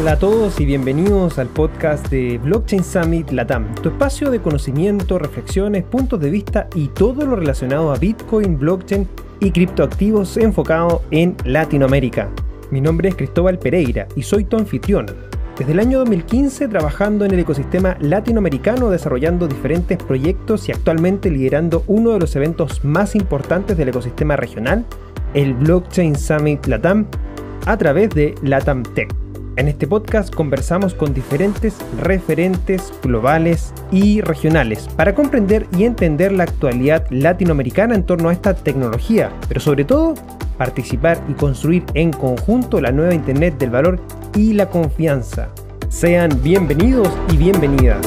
Hola a todos y bienvenidos al podcast de Blockchain Summit Latam, tu espacio de conocimiento, reflexiones, puntos de vista y todo lo relacionado a Bitcoin, blockchain y criptoactivos enfocado en Latinoamérica. Mi nombre es Cristóbal Pereira y soy tu anfitrión. Desde el año 2015 trabajando en el ecosistema latinoamericano desarrollando diferentes proyectos y actualmente liderando uno de los eventos más importantes del ecosistema regional, el Blockchain Summit Latam, a través de Latam Tech. En este podcast conversamos con diferentes referentes globales y regionales para comprender y entender la actualidad latinoamericana en torno a esta tecnología, pero sobre todo participar y construir en conjunto la nueva Internet del valor y la confianza. Sean bienvenidos y bienvenidas.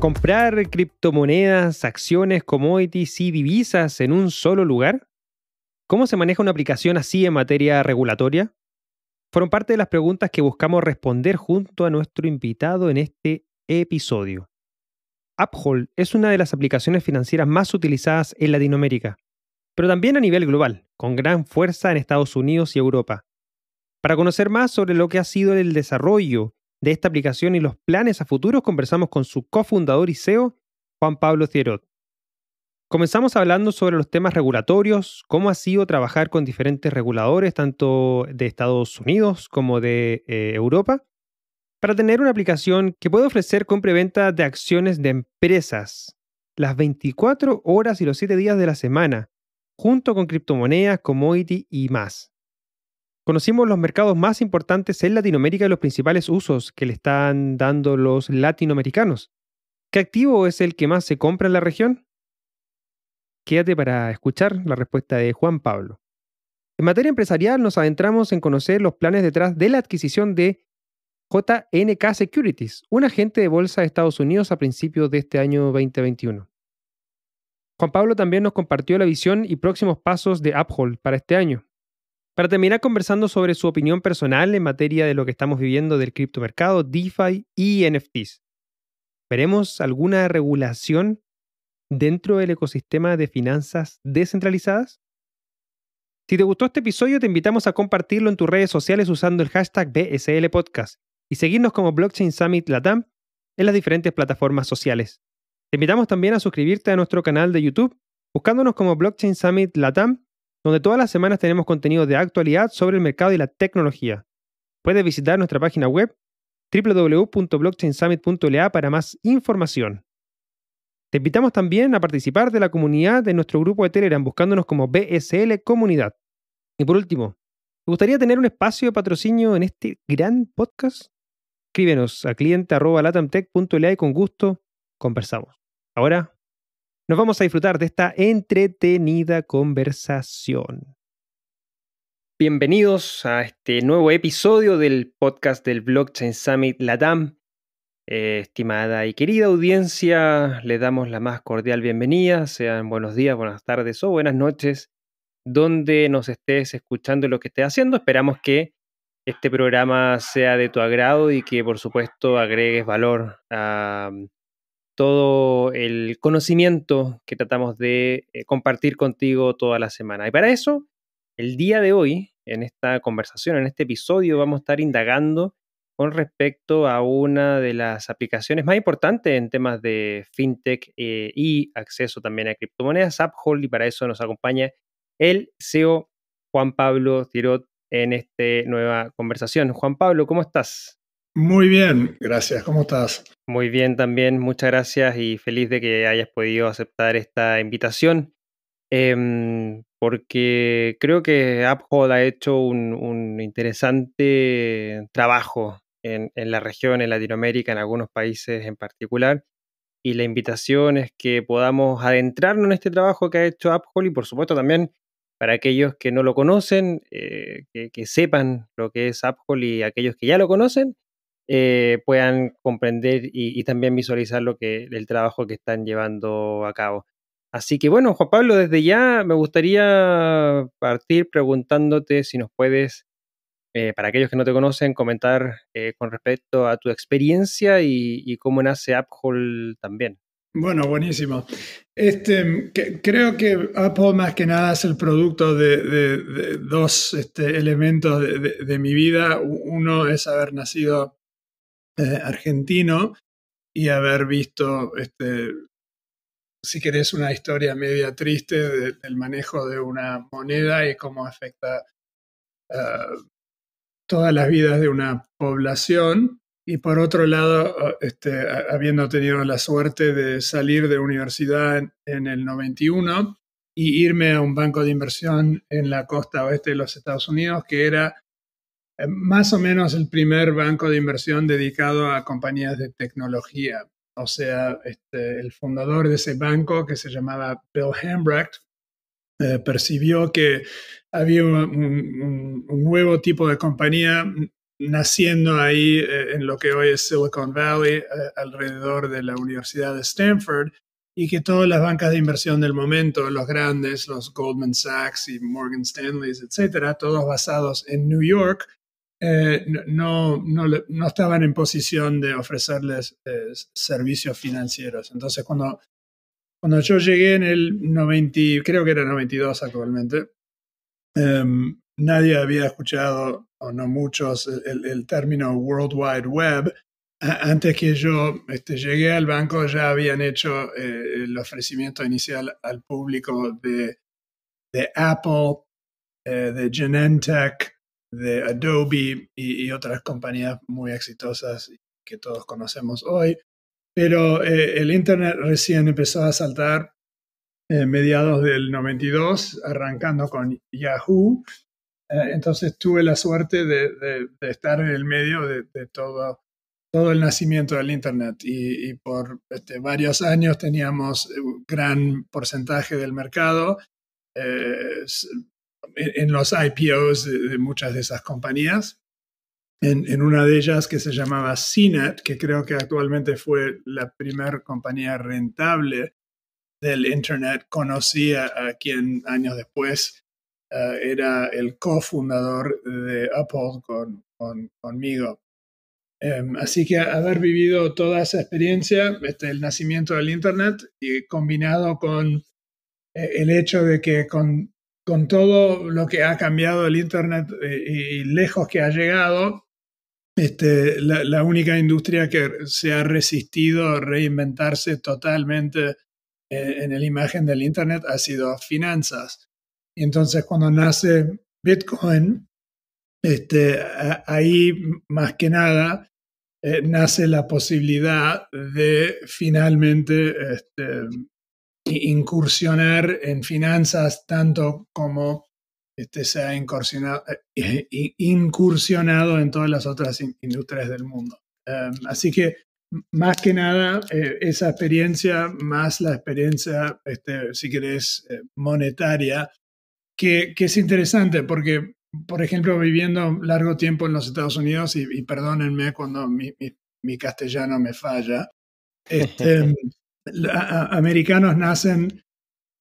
¿Comprar criptomonedas, acciones, commodities e y divisas en un solo lugar? ¿Cómo se maneja una aplicación así en materia regulatoria? Fueron parte de las preguntas que buscamos responder junto a nuestro invitado en este episodio. Uphold es una de las aplicaciones financieras más utilizadas en Latinoamérica, pero también a nivel global, con gran fuerza en Estados Unidos y Europa. Para conocer más sobre lo que ha sido el desarrollo de esta aplicación y los planes a futuros, conversamos con su cofundador y CEO, Juan Pablo Cierot. Comenzamos hablando sobre los temas regulatorios, cómo ha sido trabajar con diferentes reguladores, tanto de Estados Unidos como de eh, Europa, para tener una aplicación que puede ofrecer compra-venta y de acciones de empresas las 24 horas y los 7 días de la semana, junto con criptomonedas, commodity y más. Conocimos los mercados más importantes en Latinoamérica y los principales usos que le están dando los latinoamericanos. ¿Qué activo es el que más se compra en la región? Quédate para escuchar la respuesta de Juan Pablo. En materia empresarial nos adentramos en conocer los planes detrás de la adquisición de JNK Securities, un agente de bolsa de Estados Unidos a principios de este año 2021. Juan Pablo también nos compartió la visión y próximos pasos de Uphold para este año. Para terminar conversando sobre su opinión personal en materia de lo que estamos viviendo del criptomercado, DeFi y NFTs. ¿Veremos alguna regulación dentro del ecosistema de finanzas descentralizadas? Si te gustó este episodio, te invitamos a compartirlo en tus redes sociales usando el hashtag BSL Podcast y seguirnos como Blockchain Summit Latam en las diferentes plataformas sociales. Te invitamos también a suscribirte a nuestro canal de YouTube buscándonos como Blockchain Summit Latam, donde todas las semanas tenemos contenido de actualidad sobre el mercado y la tecnología. Puedes visitar nuestra página web www.blockchainsummit.la para más información. Te invitamos también a participar de la comunidad de nuestro grupo de Telegram buscándonos como BSL Comunidad. Y por último, ¿te gustaría tener un espacio de patrocinio en este gran podcast? Escríbenos a cliente.latamtech.la y con gusto conversamos. Ahora nos vamos a disfrutar de esta entretenida conversación. Bienvenidos a este nuevo episodio del podcast del Blockchain Summit Latam eh, estimada y querida audiencia, les damos la más cordial bienvenida, sean buenos días, buenas tardes o buenas noches, donde nos estés escuchando lo que estés haciendo. Esperamos que este programa sea de tu agrado y que por supuesto agregues valor a mm, todo el conocimiento que tratamos de eh, compartir contigo toda la semana. Y para eso, el día de hoy, en esta conversación, en este episodio, vamos a estar indagando con respecto a una de las aplicaciones más importantes en temas de fintech eh, y acceso también a criptomonedas, AppHold, y para eso nos acompaña el CEO Juan Pablo Tirot en esta nueva conversación. Juan Pablo, ¿cómo estás? Muy bien, gracias. ¿Cómo estás? Muy bien también, muchas gracias y feliz de que hayas podido aceptar esta invitación. Em, porque creo que AppHold ha hecho un, interesante trabajo en, la región, en Latinoamérica, en algunos países en particular. Y la invitación es que podamos adentrarnos en este trabajo que ha hecho Apple y por supuesto también para aquellos que no lo conocen, eh, que, sepan lo que es Apple y aquellos que ya lo conocen, eh, puedan comprender y, y, también visualizar lo que, el trabajo que están llevando a cabo. Así que bueno, Juan Pablo, desde ya me gustaría partir preguntándote si nos puedes eh, para aquellos que no te conocen, comentar eh, con respecto a tu experiencia y, cómo nace AppHole también. Bueno, buenísimo. Este, creo que Apple más que nada es el producto de, dos este, elementos de, mi vida. Uno es haber nacido eh, argentino y haber visto, este, si querés, una historia media triste del manejo de una moneda y cómo afecta todas las vidas de una población y por otro lado, este, habiendo tenido la suerte de salir de universidad en, el 91 y irme a un banco de inversión en la costa oeste de los Estados Unidos, que era eh, más o menos el primer banco de inversión dedicado a compañías de tecnología. O sea, este, el fundador de ese banco, que se llamaba Bill Hambrecht, eh, percibió que había un, nuevo tipo de compañía naciendo ahí eh, en lo que hoy es Silicon Valley, eh, alrededor de la Universidad de Stanford, y que todas las bancas de inversión del momento, los grandes, los Goldman Sachs y Morgan Stanley, etcétera, todos basados en New York, no, estaban en posición de ofrecerles servicios financieros. Entonces, cuando cuando yo llegué en el 90, creo que era 92 actualmente, em, nadie había escuchado, o no muchos, el, término World Wide Web. Antes que yo este, llegué al banco ya habían hecho eh, el ofrecimiento inicial al público de, Apple, eh, de Genentech, de Adobe y, otras compañías muy exitosas que todos conocemos hoy. Pero eh, el Internet recién empezó a saltar en eh, mediados del 92, arrancando con Yahoo. Eh, entonces tuve la suerte de, estar en el medio de, todo, el nacimiento del Internet y, por este, varios años teníamos un gran porcentaje del mercado en los IPOs de muchas de esas compañías en, una de ellas que se llamaba CNET, que creo que actualmente fue la primera compañía rentable del Internet. Conocí a, quien años después eh, era el cofundador de Apple con, conmigo. Em, así que haber vivido toda esa experiencia, este, el nacimiento del Internet, y combinado con eh, el hecho de que con, con, todo lo que ha cambiado el Internet eh, y lejos que ha llegado, este, la, única industria que se ha resistido a reinventarse totalmente eh, en, la imagen del Internet ha sido finanzas. Y entonces cuando nace Bitcoin, este, ahí más que nada eh, nace la posibilidad de finalmente este, incursionar en finanzas tanto como este, se ha incursionado, eh, incursionado en todas las otras industrias del mundo. Em, así que más que nada eh, esa experiencia, más la experiencia, este, si querés, eh, monetaria, que, que, es interesante porque, por ejemplo, viviendo largo tiempo en los Estados Unidos, y, perdónenme cuando mi, mi, castellano me falla, este, americanos nacen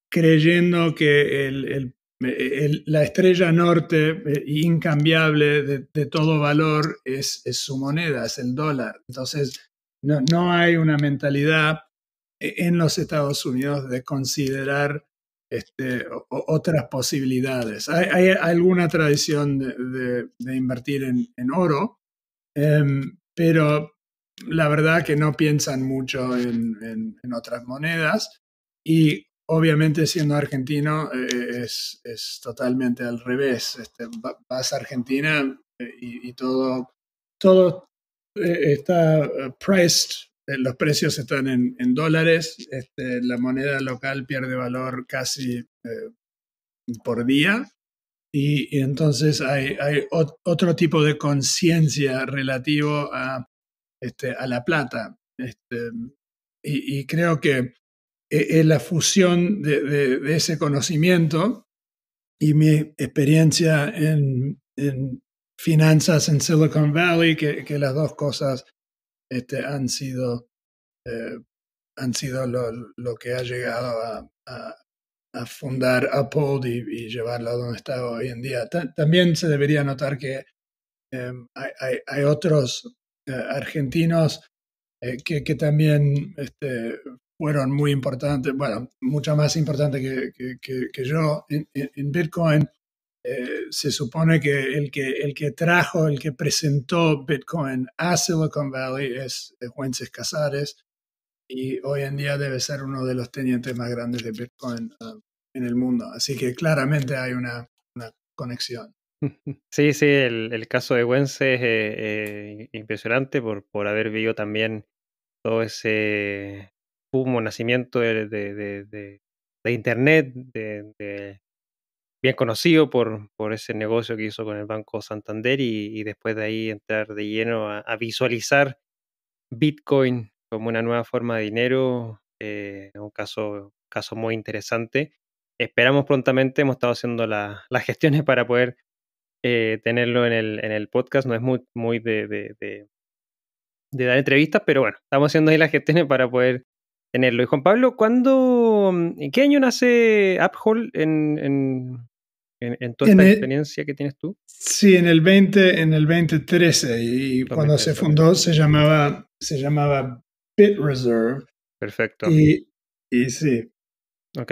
creyendo que el, el eh, la estrella norte eh, incambiable de, todo valor es, su moneda, es el dólar. Entonces, no, hay una mentalidad eh, en los Estados Unidos de considerar este, otras posibilidades. Hay, alguna tradición de, invertir en, oro, em, pero la verdad que no piensan mucho en, en otras monedas. Y Obviamente siendo argentino eh, es, totalmente al revés. Este, vas a Argentina eh, y, todo, todo eh, está priced, los precios están en, dólares, este, la moneda local pierde valor casi por día y, entonces hay, otro tipo de conciencia relativo a, este, a la plata. y, creo que es eh, eh, la fusión de, ese conocimiento y mi experiencia en, finanzas en Silicon Valley, que, que las dos cosas este, han sido, eh, han sido lo, que ha llegado a, a, a fundar Apple y, llevarlo a donde está hoy en día. también se debería notar que em, hay, otros argentinos que, que, también este, fueron muy importantes, bueno, mucho más importantes que, que, que, yo en, Bitcoin. Eh, se supone que el, que el que trajo, el que presentó Bitcoin a Silicon Valley es, Güences Wences Casares y hoy en día debe ser uno de los tenientes más grandes de Bitcoin um, en el mundo. Así que claramente hay una, conexión. Sí, sí, el, el caso de Wences es eh, eh, impresionante por, por haber vivido también todo ese nacimiento de, Internet, de, bien conocido por, ese negocio que hizo con el Banco Santander y, después de ahí entrar de lleno a, visualizar Bitcoin como una nueva forma de dinero, eh, un caso, caso muy interesante. Esperamos prontamente, hemos estado haciendo las gestiones para poder eh, tenerlo en el, podcast, no es muy, muy de, dar entrevistas, pero bueno, estamos haciendo ahí las gestiones para poder y Juan Pablo, ¿cuándo, ¿en qué año nace AppHole en, en, toda la esta experiencia que tienes tú? Sí, en el 20, en el 2013 y cuando se fundó se llamaba, se llamaba BitReserve. Perfecto. Y, sí. Ok.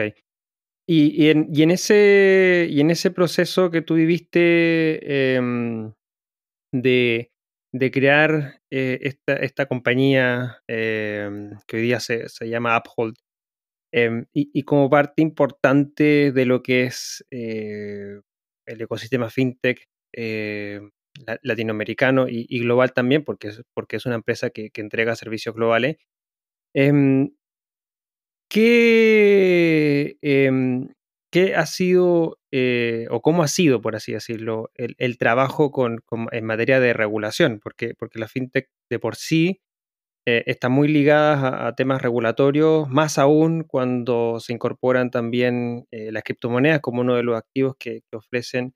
Y, en, ese, en ese proceso que tú viviste em, de de crear eh, esta, compañía eh, que hoy día se, llama Uphold. Em, y, como parte importante de lo que es eh, el ecosistema fintech latinoamericano y, global también, porque es, porque es una empresa que, que entrega servicios globales, em, ¿qué, em, ¿Qué ha sido eh, o cómo ha sido, por así decirlo, el, trabajo en materia de regulación? Porque, porque la fintech de por sí eh, está muy ligada a, temas regulatorios, más aún cuando se incorporan también eh, las criptomonedas como uno de los activos que, ofrecen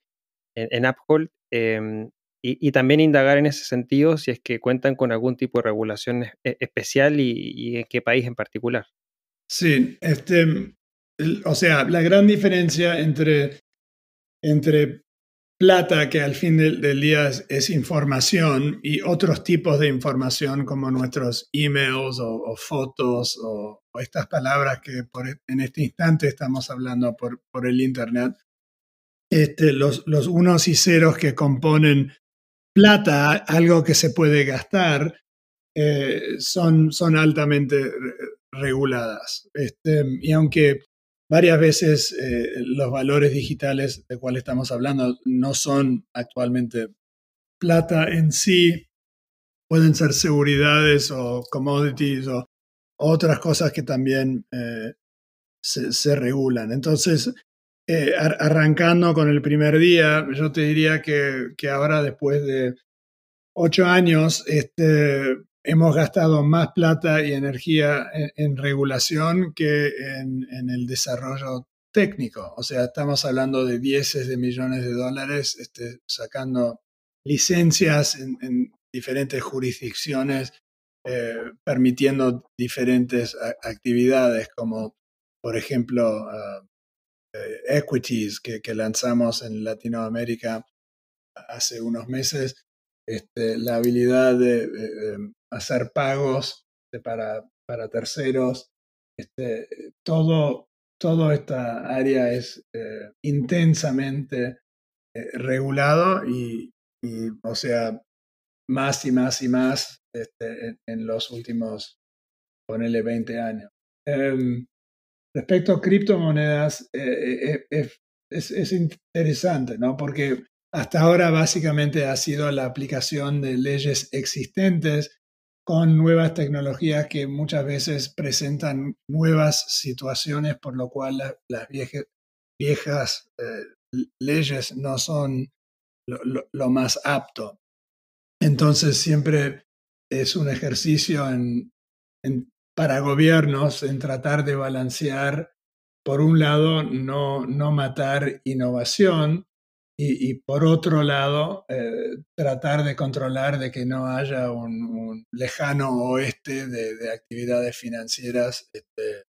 en, en Uphold. Em, y, también indagar en ese sentido si es que cuentan con algún tipo de regulación especial y, y en qué país en particular. Sí, este, o sea, la gran diferencia entre, entre plata, que al fin del, día es, información, y otros tipos de información como nuestros emails o, o fotos o, estas palabras que e, en este instante estamos hablando por, el Internet. Este, los, unos y ceros que componen plata, algo que se puede gastar, eh, son, son altamente reguladas. Este, y aunque varias veces eh, los valores digitales de cuales estamos hablando no son actualmente plata en sí, pueden ser seguridades o commodities o otras cosas que también eh, se, regulan. Entonces, eh, arrancando con el primer día, yo te diría que ahora después de ocho años, este, hemos gastado más plata y energía en, regulación que en, el desarrollo técnico. O sea, estamos hablando de dieces de millones de dólares, este, sacando licencias en, diferentes jurisdicciones, eh, permitiendo diferentes actividades, como por ejemplo ah, eh, equities que lanzamos en Latinoamérica hace unos meses este, la habilidad de hacer pagos este, para, para terceros. Este, todo, esta área es eh, intensamente eh, regulado y, o sea, más y más y más este, en, los últimos, ponele 20 años. Em, respecto a criptomonedas, eh, es, es, interesante, ¿no? Porque hasta ahora básicamente ha sido la aplicación de leyes existentes con nuevas tecnologías que muchas veces presentan nuevas situaciones, por lo cual las viejas eh, leyes no son lo, más apto. Entonces siempre es un ejercicio para gobiernos en tratar de balancear, por un lado, no, no matar innovación, y, por otro lado, eh, tratar de controlar de que no haya un, lejano oeste de, actividades financieras este,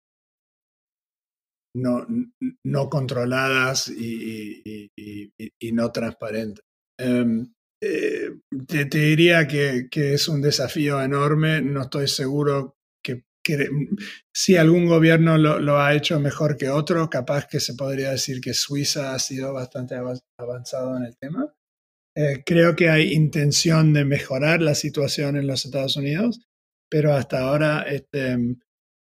no, controladas y, no transparentes. Em, eh, te, diría que, que, es un desafío enorme, no estoy seguro que mm, si algún gobierno lo, ha hecho mejor que otro, capaz que se podría decir que Suiza ha sido bastante avanzado en el tema. Eh, creo que hay intención de mejorar la situación en los Estados Unidos, pero hasta ahora este, mm,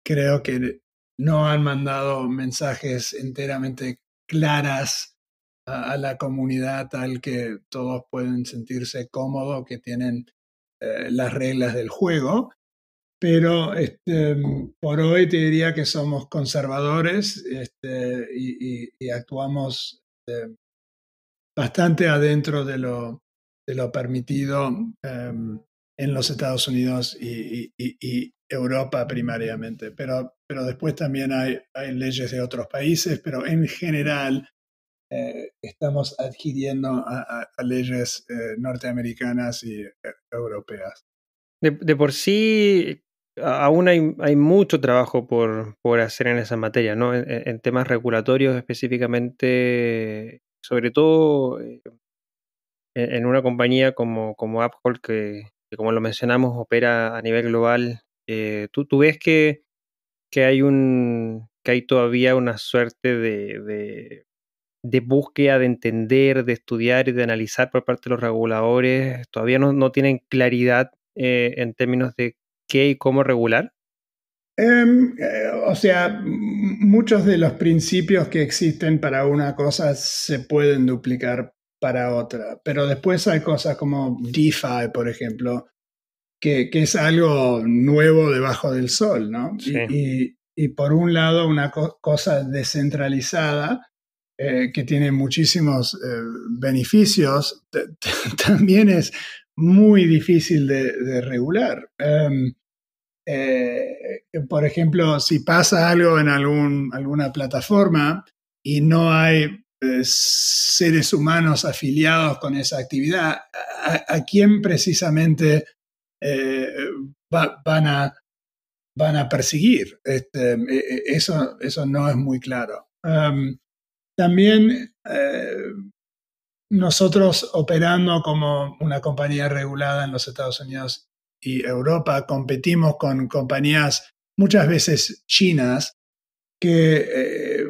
creo que no han mandado mensajes enteramente claras a, la comunidad tal que todos pueden sentirse cómodos, que tienen eh, las reglas del juego pero este, por hoy te diría que somos conservadores este, y, actuamos este, bastante adentro de lo, permitido em, en los Estados Unidos y, Europa primariamente. Pero, pero después también hay, hay leyes de otros países, pero en general eh, estamos adquiriendo a, leyes eh, norteamericanas y eh, europeas. de, por sí, aún hay, mucho trabajo por, hacer en esa materia, ¿no? En, temas regulatorios específicamente, sobre todo eh, en, una compañía como, como que, como lo mencionamos opera a nivel global, eh, tú, ves que, hay un que hay todavía una suerte de, búsqueda, de entender, de estudiar y de analizar por parte de los reguladores. Todavía no, tienen claridad eh, en términos de qué y cómo regular? Em, eh, o sea, muchos de los principios que existen para una cosa se pueden duplicar para otra, pero después hay cosas como DeFi, por ejemplo, que, es algo nuevo debajo del sol, ¿no? Y, por un lado, una cosa descentralizada eh, que tiene muchísimos eh, beneficios, también es muy difícil de, regular. Em, eh, eh, por ejemplo, si pasa algo en alguna plataforma y no hay eh, seres humanos afiliados con esa actividad, ¿a, quién precisamente van, a, perseguir? Este, eso, no es muy claro. también nosotros operando como una compañía regulada en los Estados Unidos y Europa competimos con compañías muchas veces chinas que eh,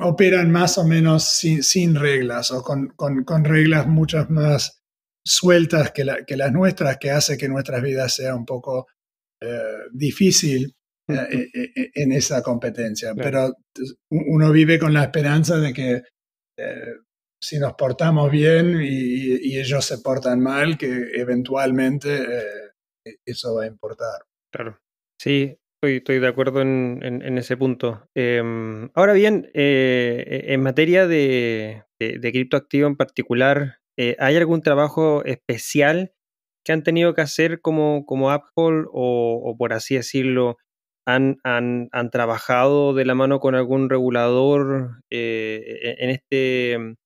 operan más o menos sin, reglas o con, reglas muchas más sueltas que, las nuestras, que hace que nuestras vidas sea un poco eh, difícil eh, en esa competencia. Pero uno vive con la esperanza de que si nos portamos bien y ellos se portan mal, que eventualmente e-, eso va a importar. Claro. Sí, estoy, de acuerdo en, en, ese punto. Em, ahora bien, eh, en materia de, de, criptoactivo en particular, eh, ¿hay algún trabajo especial que han tenido que hacer como, como Apple o, por así decirlo? Han, han, han, trabajado de la mano con algún regulador eh, e-, e-, en este em,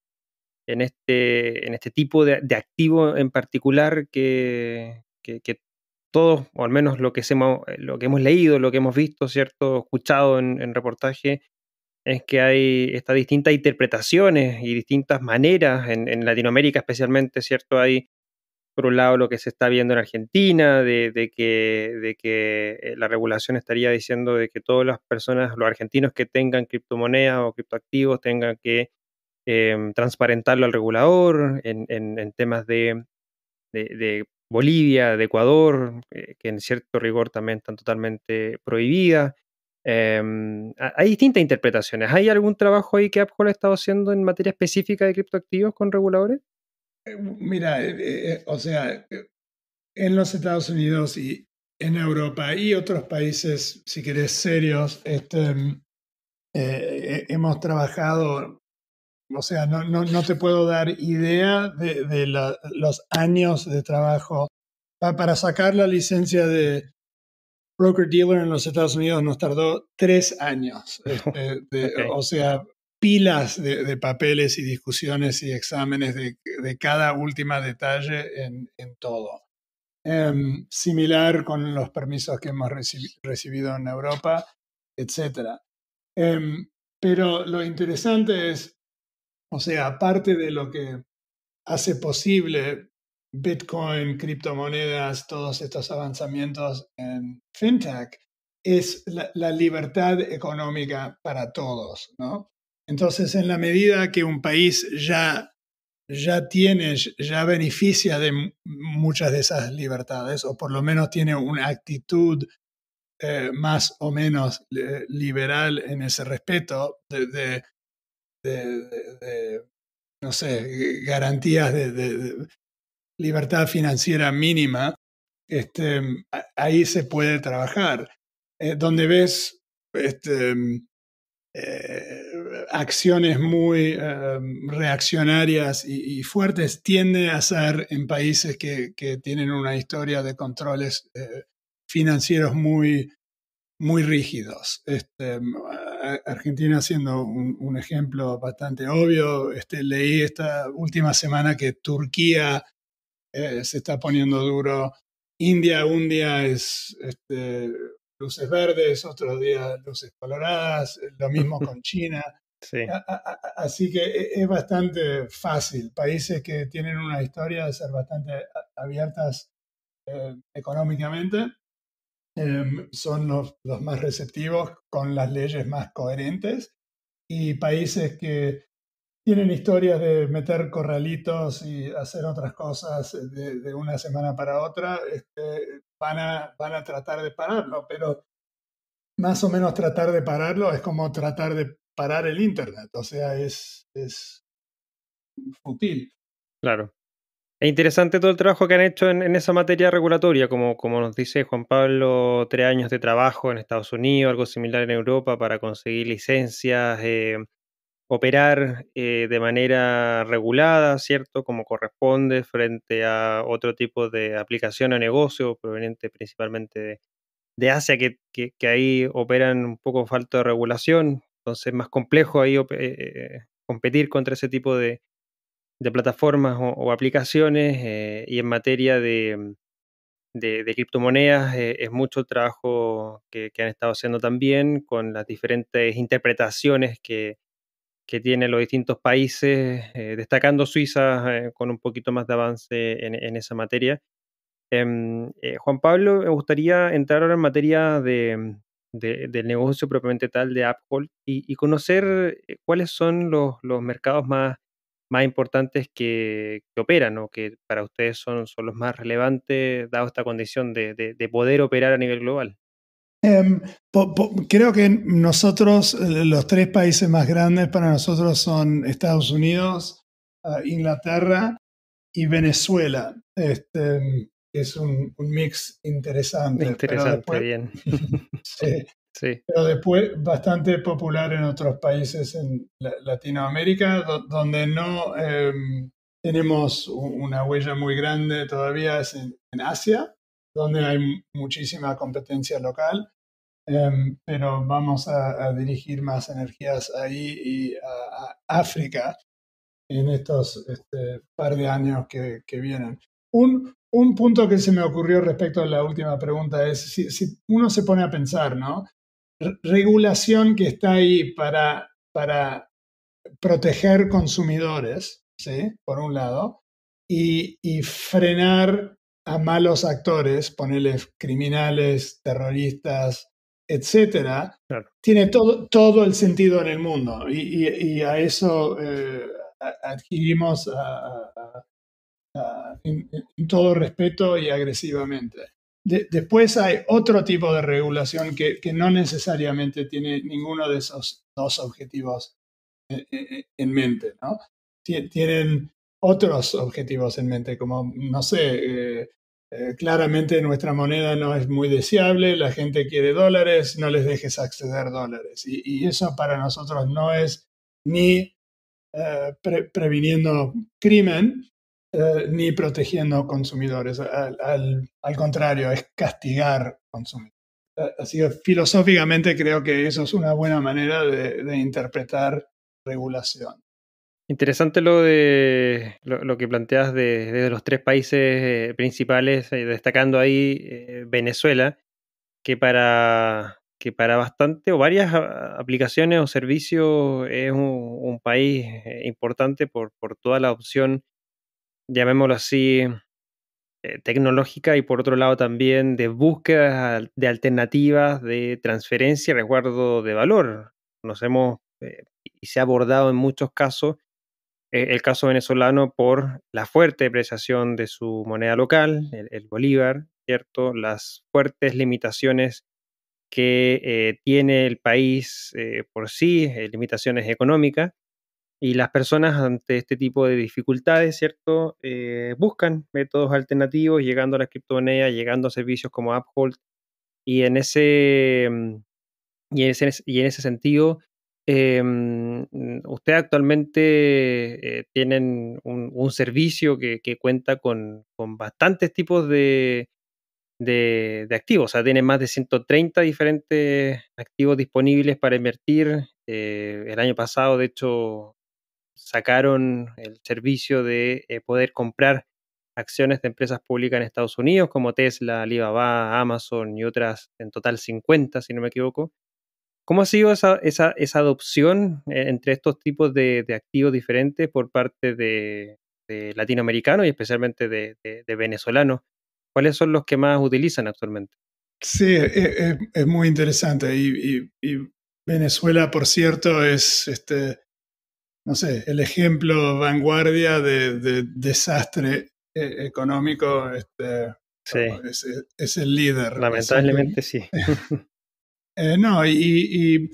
en este, en este tipo de, activo en particular que, que, todos, o al menos lo que, hemos, eh, lo que hemos leído, lo que hemos visto, ¿cierto? Escuchado en, reportaje, es que hay estas distintas interpretaciones y distintas maneras, en, Latinoamérica especialmente, ¿cierto? Hay, por un lado, lo que se está viendo en Argentina, de, que, de que eh, la regulación estaría diciendo de que todas las personas, los argentinos que tengan criptomonedas o criptoactivos tengan que em, transparentarlo al regulador en, en, temas de, Bolivia, de Ecuador, eh, que en cierto rigor también están totalmente prohibidas. Em, hay distintas interpretaciones. ¿Hay algún trabajo ahí que Apple ha estado haciendo en materia específica de criptoactivos con reguladores? Eh, mira, eh, o sea, en los Estados Unidos y en Europa y otros países, si querés, serios, este, em, hemos trabajado o sea, no, no, no te puedo dar idea de, los años de trabajo. Para sacar la licencia de broker dealer en los Estados Unidos nos tardó tres años. Este, o sea, pilas de, papeles y discusiones y exámenes de, cada último detalle en, todo. Em, similar con los permisos que hemos recibido en Europa, etc. Em, pero lo interesante es, o sea, aparte de lo que hace posible Bitcoin, criptomonedas, todos estos avanzamientos en fintech, es la, libertad económica para todos, ¿no? Entonces, en la medida que un país ya, ya tiene, ya beneficia de muchas de esas libertades, o por lo menos tiene una actitud eh, más o menos eh, liberal en ese respeto de de, no sé, garantías de, libertad financiera mínima, este, ahí se puede trabajar. Eh, donde ves este, eh, acciones muy eh, reaccionarias y, fuertes tiende a ser en países que tienen una historia de controles financieros muy muy rígidos. Este, Argentina siendo un, ejemplo bastante obvio, este, leí esta última semana que Turquía eh, se está poniendo duro, India un día es este, luces verdes, otro día luces coloradas, lo mismo con China. así que e, es bastante fácil. Países que tienen una historia de ser bastante abiertas eh, económicamente, Em, son los, más receptivos con las leyes más coherentes y países que tienen historias de meter corralitos y hacer otras cosas de, una semana para otra, este, van, a, van a tratar de pararlo, pero más o menos tratar de pararlo es como tratar de parar el Internet, o sea, es, es Claro. Es interesante todo el trabajo que han hecho en, esa materia regulatoria, como, como, nos dice Juan Pablo, tres años de trabajo en Estados Unidos, algo similar en Europa para conseguir licencias, eh, operar eh, de manera regulada, ¿cierto? Como corresponde frente a otro tipo de aplicación o negocio proveniente principalmente de, Asia, que, ahí operan un poco falta de regulación, entonces es más complejo ahí eh, competir contra ese tipo de, de plataformas o, aplicaciones eh, y en materia de, mm, de, criptomonedas eh, es mucho trabajo que, han estado haciendo también con las diferentes interpretaciones que, que tienen los distintos países, eh, destacando Suiza con un poquito más de avance en, esa materia. Em, Juan Pablo, me gustaría entrar ahora en materia de, mm, del negocio propiamente tal de Apple y, conocer cuáles son los, los mercados más más importantes que, operan o que para ustedes son, los más relevantes, dado esta condición de, poder operar a nivel global? Em, creo que nosotros, eh, los tres países más grandes para nosotros son Estados Unidos, ah, Inglaterra y Venezuela. Este, es un, mix interesante. Interesante, bien. sí, pero después bastante popular en otros países en Latinoamérica, donde no em, tenemos una huella muy grande todavía, es en, Asia, donde hay muchísima competencia local. Em, pero vamos a, dirigir más energías ahí y a, África en estos este, par de años que, vienen. Un, un punto que se me ocurrió respecto a la última pregunta es si, uno se pone a pensar, ¿no? regulación que está ahí para, para proteger consumidores, ¿sí? por un lado, y, frenar a malos actores, ponerles criminales, terroristas, etcétera, tiene todo, todo el sentido en el mundo. Y, y, a eso eh, adquirimos en, todo respeto y agresivamente después hay otro tipo de regulación que, no necesariamente tiene ninguno de esos dos objetivos eh, eh, eh, en, mente, ¿no? Tienen otros objetivos en mente, como, no sé, claramente nuestra moneda no es muy deseable, la gente quiere dólares, no les dejes acceder dólares. Y, eso para nosotros no es ni previniendo crimen, eh, ni protegiendo consumidores. Al, contrario, es castigar consumidores. Así que filosóficamente creo que eso es una buena manera de, interpretar regulación. Interesante lo de lo, que planteas de, los tres países eh, principales, eh, destacando ahí Venezuela, que para, que para bastante o varias ah, aplicaciones o servicios es un, país importante por, por, toda la opción llamémoslo así, eh, tecnológica y por otro lado también de búsqueda de alternativas de transferencia y resguardo de valor. Nos hemos, eh, y se ha abordado en muchos casos, eh, el caso venezolano por la fuerte depreciación de su moneda local, el, bolívar, ¿cierto? Las fuertes limitaciones que tiene el país por sí, limitaciones económicas, y las personas ante este tipo de dificultades, ¿cierto? Eh, buscan métodos alternativos, llegando a las criptomonedas, llegando a servicios como Uphold. Y en ese, mm, y en ese, sentido, em, mm, usted actualmente eh, tienen un, servicio que, que cuenta con, con, bastantes tipos de, activos, o sea, tiene más de 130 diferentes activos disponibles para invertir. Eh, el año pasado, de hecho, sacaron el servicio de eh, poder comprar acciones de empresas públicas en Estados Unidos, como Tesla, Alibaba, Amazon y otras, en total 50, si no me equivoco. ¿Cómo ha sido esa, adopción eh, entre estos tipos de, activos diferentes por parte de, latinoamericanos y especialmente de, venezolanos? ¿Cuáles son los que más utilizan actualmente? Sí, e, e, es, muy interesante. Y, y, Venezuela, por cierto, es este, no sé, el ejemplo vanguardia de, desastre eh, económico este, es, el líder. Lamentablemente sí. Eh, no, y,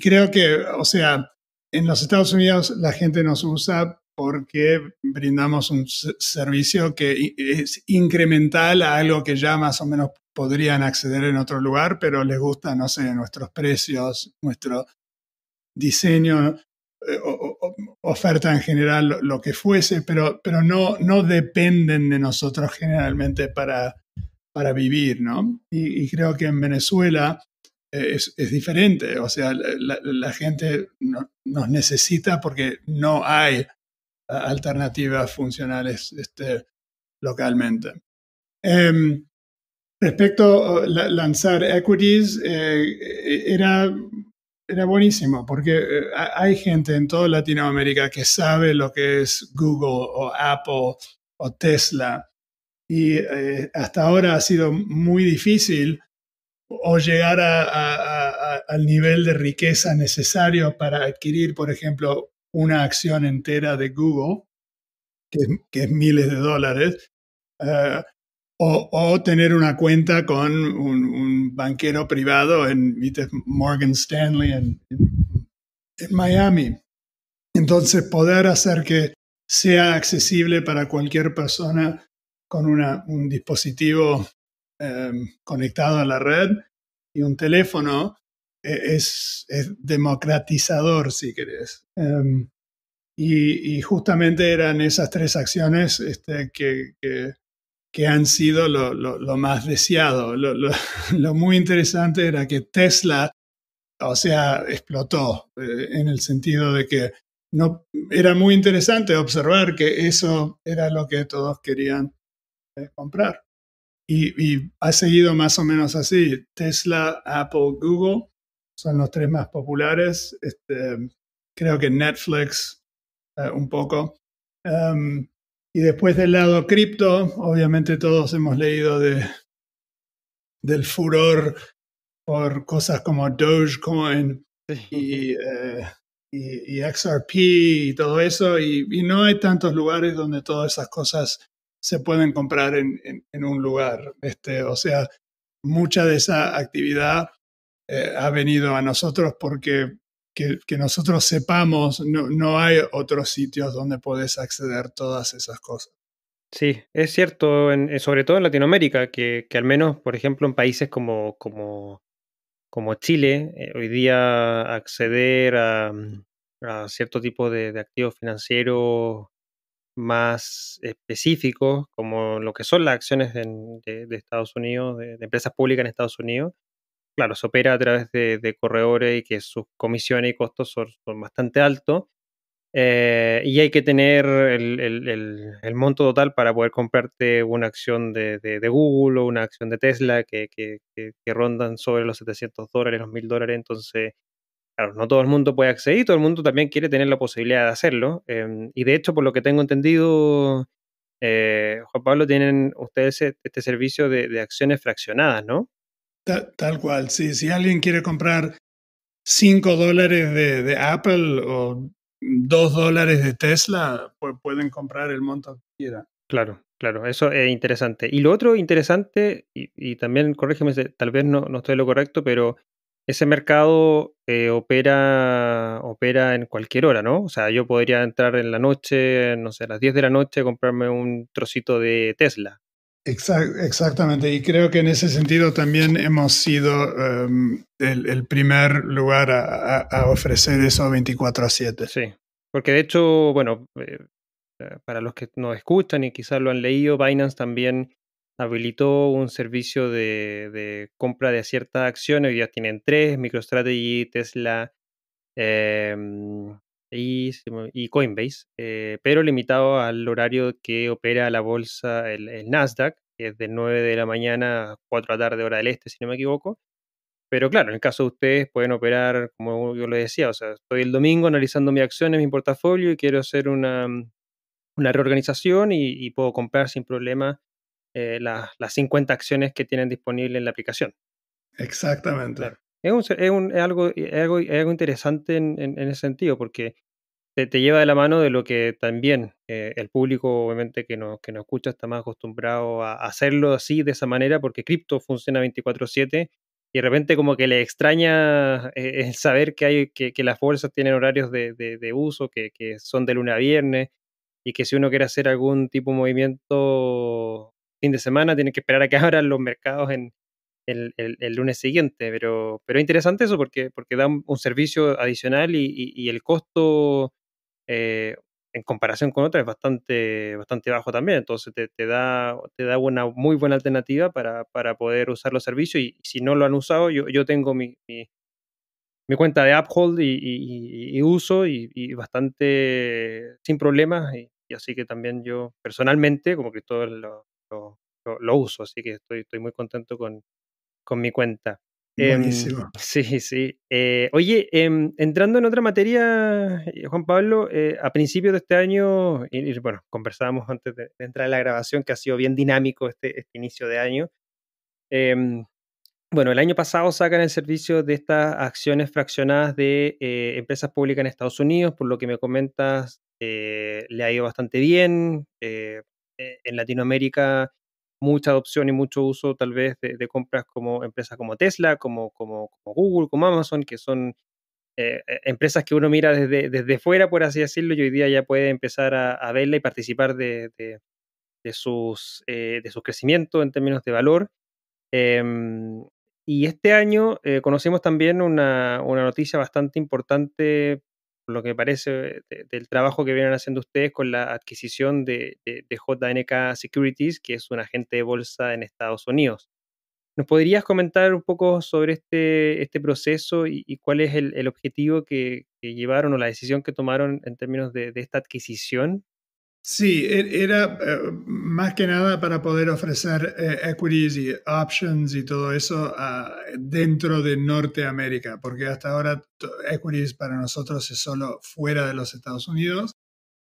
creo que, o sea, en los Estados Unidos la gente nos usa porque brindamos un servicio que es incremental a algo que ya más o menos podrían acceder en otro lugar, pero les gusta, no sé, nuestros precios, nuestro diseño, eh, o, oferta en general, lo, que fuese, pero, pero no, no dependen de nosotros generalmente para, para vivir, ¿no? Y, creo que en Venezuela eh, es, diferente, o sea, la, gente nos necesita porque no hay alternativas funcionales este, localmente. Em, respecto a lanzar equities, eh, e, era era buenísimo, porque eh, hay gente en toda Latinoamérica que sabe lo que es Google o Apple o Tesla. Y eh, hasta ahora ha sido muy difícil o llegar al nivel de riqueza necesario para adquirir, por ejemplo, una acción entera de Google, que, es miles de dólares. Eh, o, tener una cuenta con un, banquero privado en Morgan Stanley en, Miami. Entonces, poder hacer que sea accesible para cualquier persona con un dispositivo em, conectado a la red y un teléfono e, es, democratizador, si querés. Em, y, justamente eran esas tres acciones este, que que han sido lo, más deseado. Lo, muy interesante era que Tesla, o sea, explotó eh, en el sentido de que no, era muy interesante observar que eso era lo que todos querían eh, comprar. Y, ha seguido más o menos así. Tesla, Apple, Google son los tres más populares. Este, creo que Netflix eh, un poco. Em, y después del lado cripto, obviamente todos hemos leído de, del furor por cosas como Dogecoin y, eh, XRP y todo eso. Y, no hay tantos lugares donde todas esas cosas se pueden comprar en, un lugar. Este, o sea, mucha de esa actividad eh, ha venido a nosotros porque que, nosotros sepamos, no, hay otros sitios donde puedes acceder a todas esas cosas. Sí, es cierto, eh, sobre todo en Latinoamérica, que, al menos, por ejemplo, en países como, Chile, eh, hoy día acceder a, cierto tipo de, activos financieros más específicos, como lo que son las acciones de, Estados Unidos, de, empresas públicas en Estados Unidos, claro, se opera a través de, corredores y que sus comisiones y costos son, bastante altos. Eh, y hay que tener el, monto total para poder comprarte una acción de, Google o una acción de Tesla que, rondan sobre los 700 dólares, los 1000 dólares. Entonces, claro, no todo el mundo puede acceder y todo el mundo también quiere tener la posibilidad de hacerlo. Em, y de hecho, por lo que tengo entendido, eh, Juan Pablo, tienen ustedes este servicio de acciones fraccionadas, ¿no? tal cual, sí. Si alguien quiere comprar 5 dólares de, Apple o 2 dólares de Tesla, pues pueden comprar el monto que quieran. Claro, claro, eso es interesante. Y lo otro interesante, y, también corrígeme, tal vez no, no estoy lo correcto, pero ese mercado eh, opera, opera en cualquier hora, ¿no? O sea, yo podría entrar en la noche, no sé, a las 10 de la noche, comprarme un trocito de Tesla exactamente, y creo que en ese sentido también hemos sido em, el, primer lugar a, ofrecer eso 24 a 7. Sí, porque de hecho, bueno, eh, eh, para los que nos escuchan y quizás lo han leído, Binance también habilitó un servicio de, compra de ciertas acciones, hoy ya tienen tres, MicroStrategy, Tesla, eh, y, Coinbase, eh, pero limitado al horario que opera la bolsa, el, Nasdaq, que es de 9 de la mañana a 4 de la tarde, hora del este, si no me equivoco. Pero claro, en el caso de ustedes pueden operar, como yo les decía, o sea, estoy el domingo analizando mis acciones, mi portafolio y quiero hacer una, reorganización y, puedo comprar sin problema eh, las 50 acciones que tienen disponible en la aplicación. Exactamente. Es, algo, algo, interesante en, ese sentido, porque te, lleva de la mano de lo que también eh, el público, obviamente, que nos, nos escucha está más acostumbrado a hacerlo así, de esa manera, porque cripto funciona 24/7 y de repente como que le extraña eh, el saber que hay que, que las bolsas tienen horarios de, de, uso que, que, son de lunes a viernes y que si uno quiere hacer algún tipo de movimiento fin de semana tiene que esperar a que abran los mercados en, el, lunes siguiente. Pero, pero interesante eso porque, porque da un, servicio adicional y, el costo eh, en comparación con otras es bastante, bastante bajo también. Entonces te, da, te da una muy buena alternativa para, para poder usar los servicios. Y, si no lo han usado, yo, yo tengo mi, mi, cuenta de Uphold y, uso y, bastante sin problemas. Y, así que también yo personalmente, como que todo lo uso. Así que estoy, estoy muy contento con, con mi cuenta. Em, Buenísimo. sí, sí. Eh, oye, em, entrando en otra materia, eh, Juan Pablo, eh, a principios de este año, y, bueno, conversábamos antes de, entrar en la grabación que ha sido bien dinámico este, este inicio de año. Em, bueno, el año pasado sacan el servicio de estas acciones fraccionadas de empresas públicas en Estados Unidos, por lo que me comentas, le ha ido bastante bien. en Latinoamérica mucha adopción y mucho uso tal vez de, compras como empresas como Tesla, como, como, Google, como Amazon, que son eh, eh, empresas que uno mira desde, desde fuera, por así decirlo, y hoy día ya puede empezar a, verla y participar de, de, sus, eh, de crecimientos en términos de valor. Em, y este año conocimos también una, una noticia bastante importante lo que parece, del trabajo que vienen haciendo ustedes con la adquisición de, JNK Securities, que es un agente de bolsa en Estados Unidos. ¿Nos podrías comentar un poco sobre este, este proceso y, cuál es el, objetivo que, llevaron o la decisión que tomaron en términos de, esta adquisición? Sí, e-, era eh, más que nada para poder ofrecer eh, equities y options y todo eso ah, dentro de Norteamérica, porque hasta ahora equities para nosotros es solo fuera de los Estados Unidos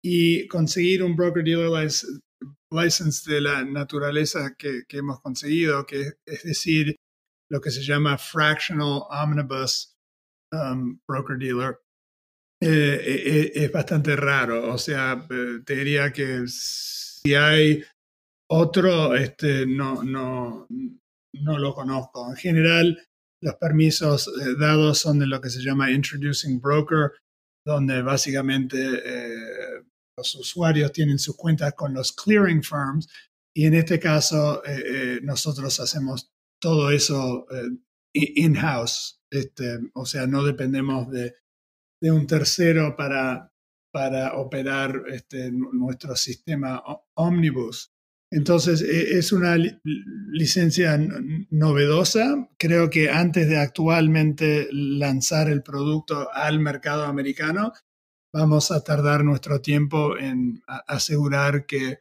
y conseguir un broker dealer license de la naturaleza que, hemos conseguido, que es decir, lo que se llama fractional omnibus um, broker dealer, eh, eh, eh, es bastante raro. O sea, te diría que si hay otro, este, no, no, lo conozco. En general, los permisos dados son de lo que se llama Introducing Broker, donde básicamente los usuarios tienen sus cuentas con los clearing firms y en este caso nosotros hacemos todo eso in-house, este, o sea, no dependemos de de un tercero para, para operar este, nuestro sistema Omnibus. Entonces, e, es una licencia novedosa. Creo que antes de actualmente lanzar el producto al mercado americano, vamos a tardar nuestro tiempo en asegurar que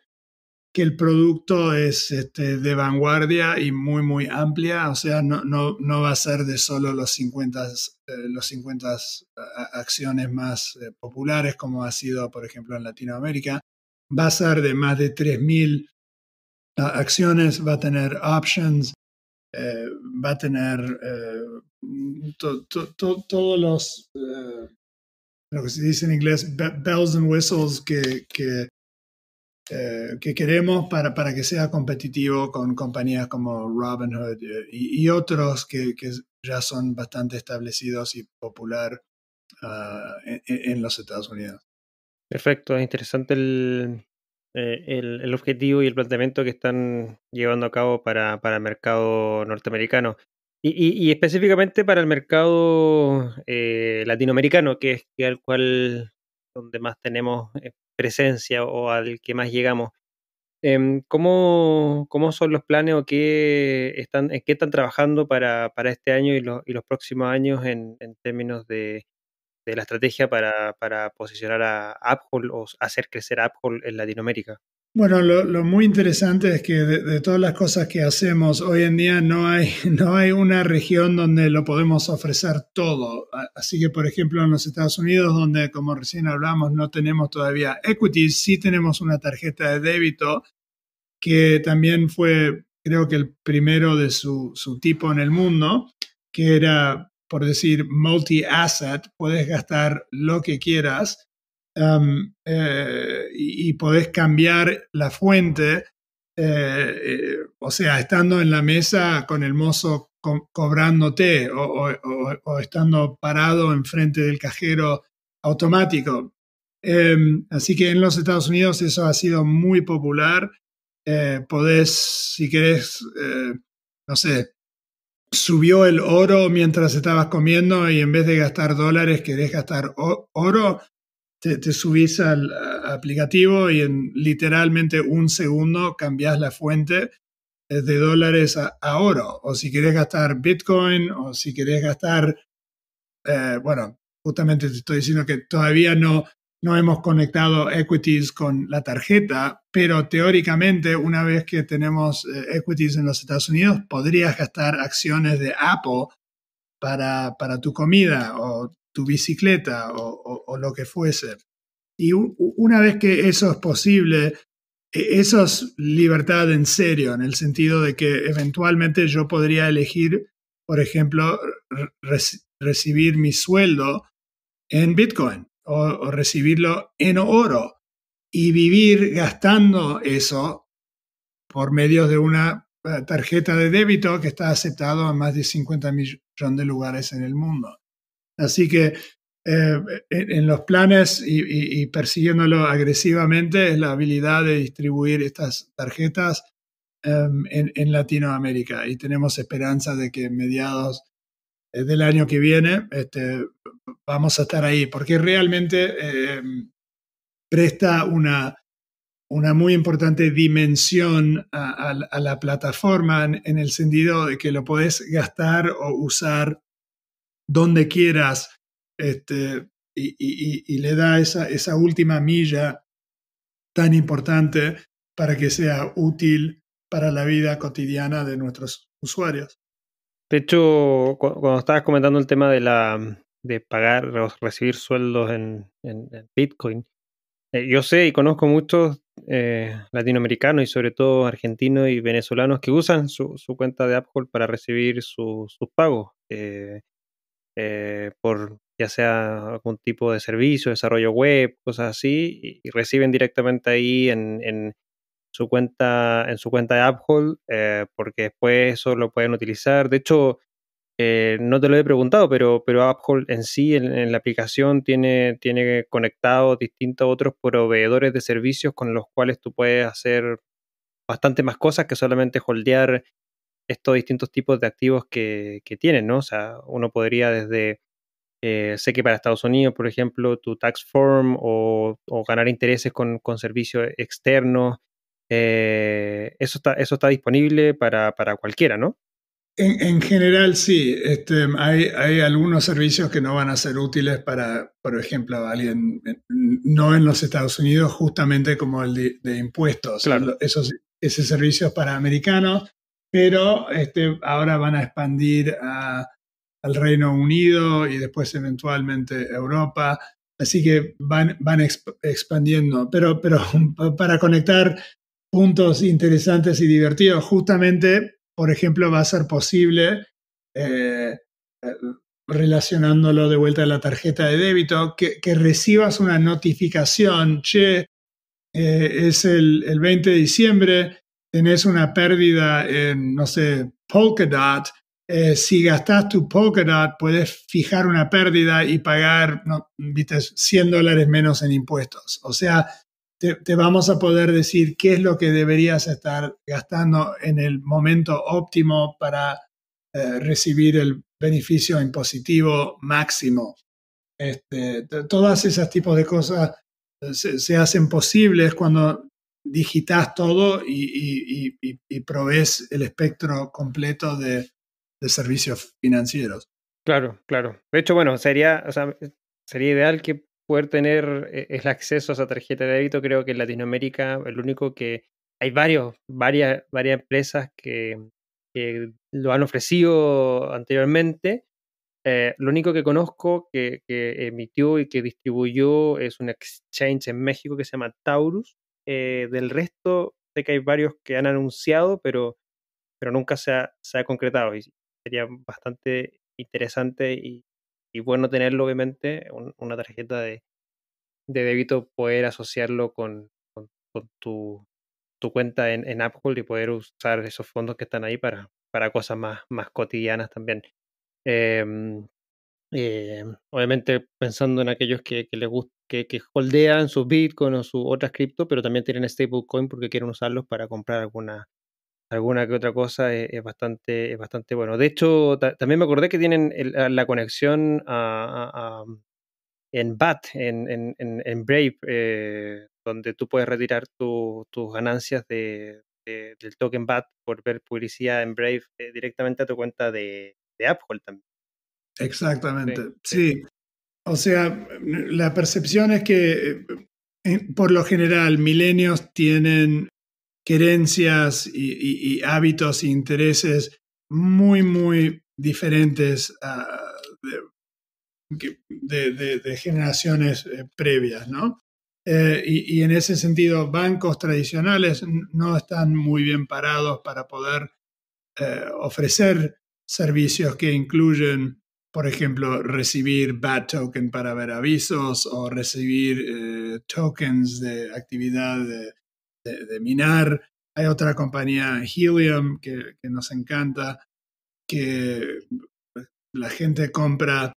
que el producto es este, de vanguardia y muy, muy amplia, o sea, no, no, no va a ser de solo los 50, eh, los 50 eh, acciones más eh, populares como ha sido, por ejemplo, en Latinoamérica, va a ser de más de 3.000 acciones, va a tener options, va a tener todos los, lo que se dice en inglés, bells and whistles que eh, que queremos para, para que sea competitivo con compañías como Robinhood eh, y, otros que, que, ya son bastante establecidos y popular ah, en, los Estados Unidos. Perfecto, es interesante el, eh, el, el, objetivo y el planteamiento que están llevando a cabo para, para el mercado norteamericano. Y, y, específicamente para el mercado latinoamericano, que es el cual donde más tenemos presencia o al que más llegamos. Em, ¿Cómo, ¿Cómo, son los planes o qué están, en qué están trabajando para, este año y, y, los próximos años en, términos de, la estrategia para, para posicionar a Apple o hacer crecer a Apple en Latinoamérica? Bueno, lo, muy interesante es que de, todas las cosas que hacemos hoy en día no hay, no hay una región donde lo podemos ofrecer todo. Así que, por ejemplo, en los Estados Unidos, donde como recién hablamos no tenemos todavía equity, sí tenemos una tarjeta de débito que también fue, creo que el primero de su, su tipo en el mundo, que era, por decir, multi-asset, puedes gastar lo que quieras Um, eh, y, podés cambiar la fuente, eh, eh, o sea, estando en la mesa con el mozo cobrándote o, o, estando parado enfrente del cajero automático. Em, así que en los Estados Unidos eso ha sido muy popular. podés, si querés, no sé, subió el oro mientras estabas comiendo y en vez de gastar dólares querés gastar oro, te, subís al aplicativo y en literalmente un segundo cambias la fuente de dólares a, oro. O si querés gastar Bitcoin o si querés gastar, eh, bueno, justamente te estoy diciendo que todavía no, no hemos conectado equities con la tarjeta, pero teóricamente una vez que tenemos eh, equities en los Estados Unidos, podrías gastar acciones de Apple para, para tu comida o tu bicicleta o, lo que fuese. Y una vez que eso es posible, e, eso es libertad en serio, en el sentido de que eventualmente yo podría elegir, por ejemplo, recibir mi sueldo en Bitcoin o, recibirlo en oro y vivir gastando eso por medio de una eh, tarjeta de débito que está aceptado en más de 50 millones de lugares en el mundo. Así que eh, en los planes y, persiguiéndolo agresivamente es la habilidad de distribuir estas tarjetas em, en, Latinoamérica y tenemos esperanza de que mediados eh, del año que viene este, vamos a estar ahí, porque realmente em, presta una, muy importante dimensión a, la plataforma en, en, el sentido de que lo podés gastar o usar donde quieras, este, y, y, le da esa, esa última milla tan importante para que sea útil para la vida cotidiana de nuestros usuarios. De hecho, cuando estabas comentando el tema de la de pagar o recibir sueldos en, Bitcoin, eh, yo sé y conozco muchos eh, latinoamericanos y sobre todo argentinos y venezolanos que usan su, cuenta de Apple para recibir sus pagos. Eh, eh, por ya sea algún tipo de servicio, desarrollo web, cosas así, y, reciben directamente ahí en, su cuenta, en su cuenta de Uphold, eh, porque después eso lo pueden utilizar. De hecho, eh, no te lo he preguntado, pero, pero en sí, en, la aplicación, tiene, tiene conectado distintos otros proveedores de servicios con los cuales tú puedes hacer bastante más cosas que solamente holdear estos distintos tipos de activos que, tienen, ¿no? O sea, uno podría desde, eh, sé que para Estados Unidos, por ejemplo, tu tax form o, ganar intereses con, servicios externos, eh, eso, está, eso está disponible para, cualquiera, ¿no? En, general, sí. Este, hay, algunos servicios que no van a ser útiles para, por ejemplo, alguien no en los Estados Unidos, justamente como el de, impuestos. Claro. Esos, ese servicio es para americanos pero este, ahora van a expandir al Reino Unido y después eventualmente Europa. Así que van, expandiendo, pero, para conectar puntos interesantes y divertidos, justamente, por ejemplo, va a ser posible eh, eh, relacionándolo de vuelta a la tarjeta de débito, que, recibas una notificación, che, eh, es el, 20 de diciembre, tenés una pérdida en, no sé, Polkadot, eh, si gastas tu Polkadot, puedes fijar una pérdida y pagar no, ¿viste? 100 dólares menos en impuestos. O sea, te, vamos a poder decir qué es lo que deberías estar gastando en el momento óptimo para eh, recibir el beneficio impositivo máximo. Este, todas esas tipos de cosas eh, se hacen posibles cuando digitas todo y, y, provees el espectro completo de, servicios financieros. Claro, claro. De hecho, bueno, sería, sería ideal que poder tener eh, el acceso a esa tarjeta de débito. Creo que en Latinoamérica el único que hay varios, varias, varias empresas que, lo han ofrecido anteriormente. Eh, lo único que conozco que, emitió y que distribuyó es un exchange en México que se llama Taurus, eh, del resto, sé que hay varios que han anunciado, pero, pero nunca se ha, concretado y sería bastante interesante y, bueno tenerlo, obviamente, una tarjeta de, de débito, poder asociarlo con, tu, cuenta en, Apple y poder usar esos fondos que están ahí para, para cosas más, más cotidianas también. Em, em, obviamente pensando en aquellos que, que les gusta que, que holdean sus Bitcoin o sus otras cripto, pero también tienen stablecoin porque quieren usarlos para comprar alguna, alguna que otra cosa eh, es, bastante, es bastante bueno. De hecho, también me acordé que tienen la conexión en BAT, en, en, Brave, eh, donde tú puedes retirar tus ganancias de, del token BAT por ver publicidad en Brave eh, directamente a tu cuenta de, de también. Exactamente, sí. O sea, la percepción es que eh, por lo general milenios tienen querencias y, y, hábitos e intereses muy, muy diferentes de, generaciones eh, previas, ¿no? Eh, y, en ese sentido, bancos tradicionales no están muy bien parados para poder ofrecer servicios que incluyen por ejemplo, recibir bad token para ver avisos o recibir eh, tokens de actividad de, minar. Hay otra compañía, Helium, que, nos encanta, que pues, la gente compra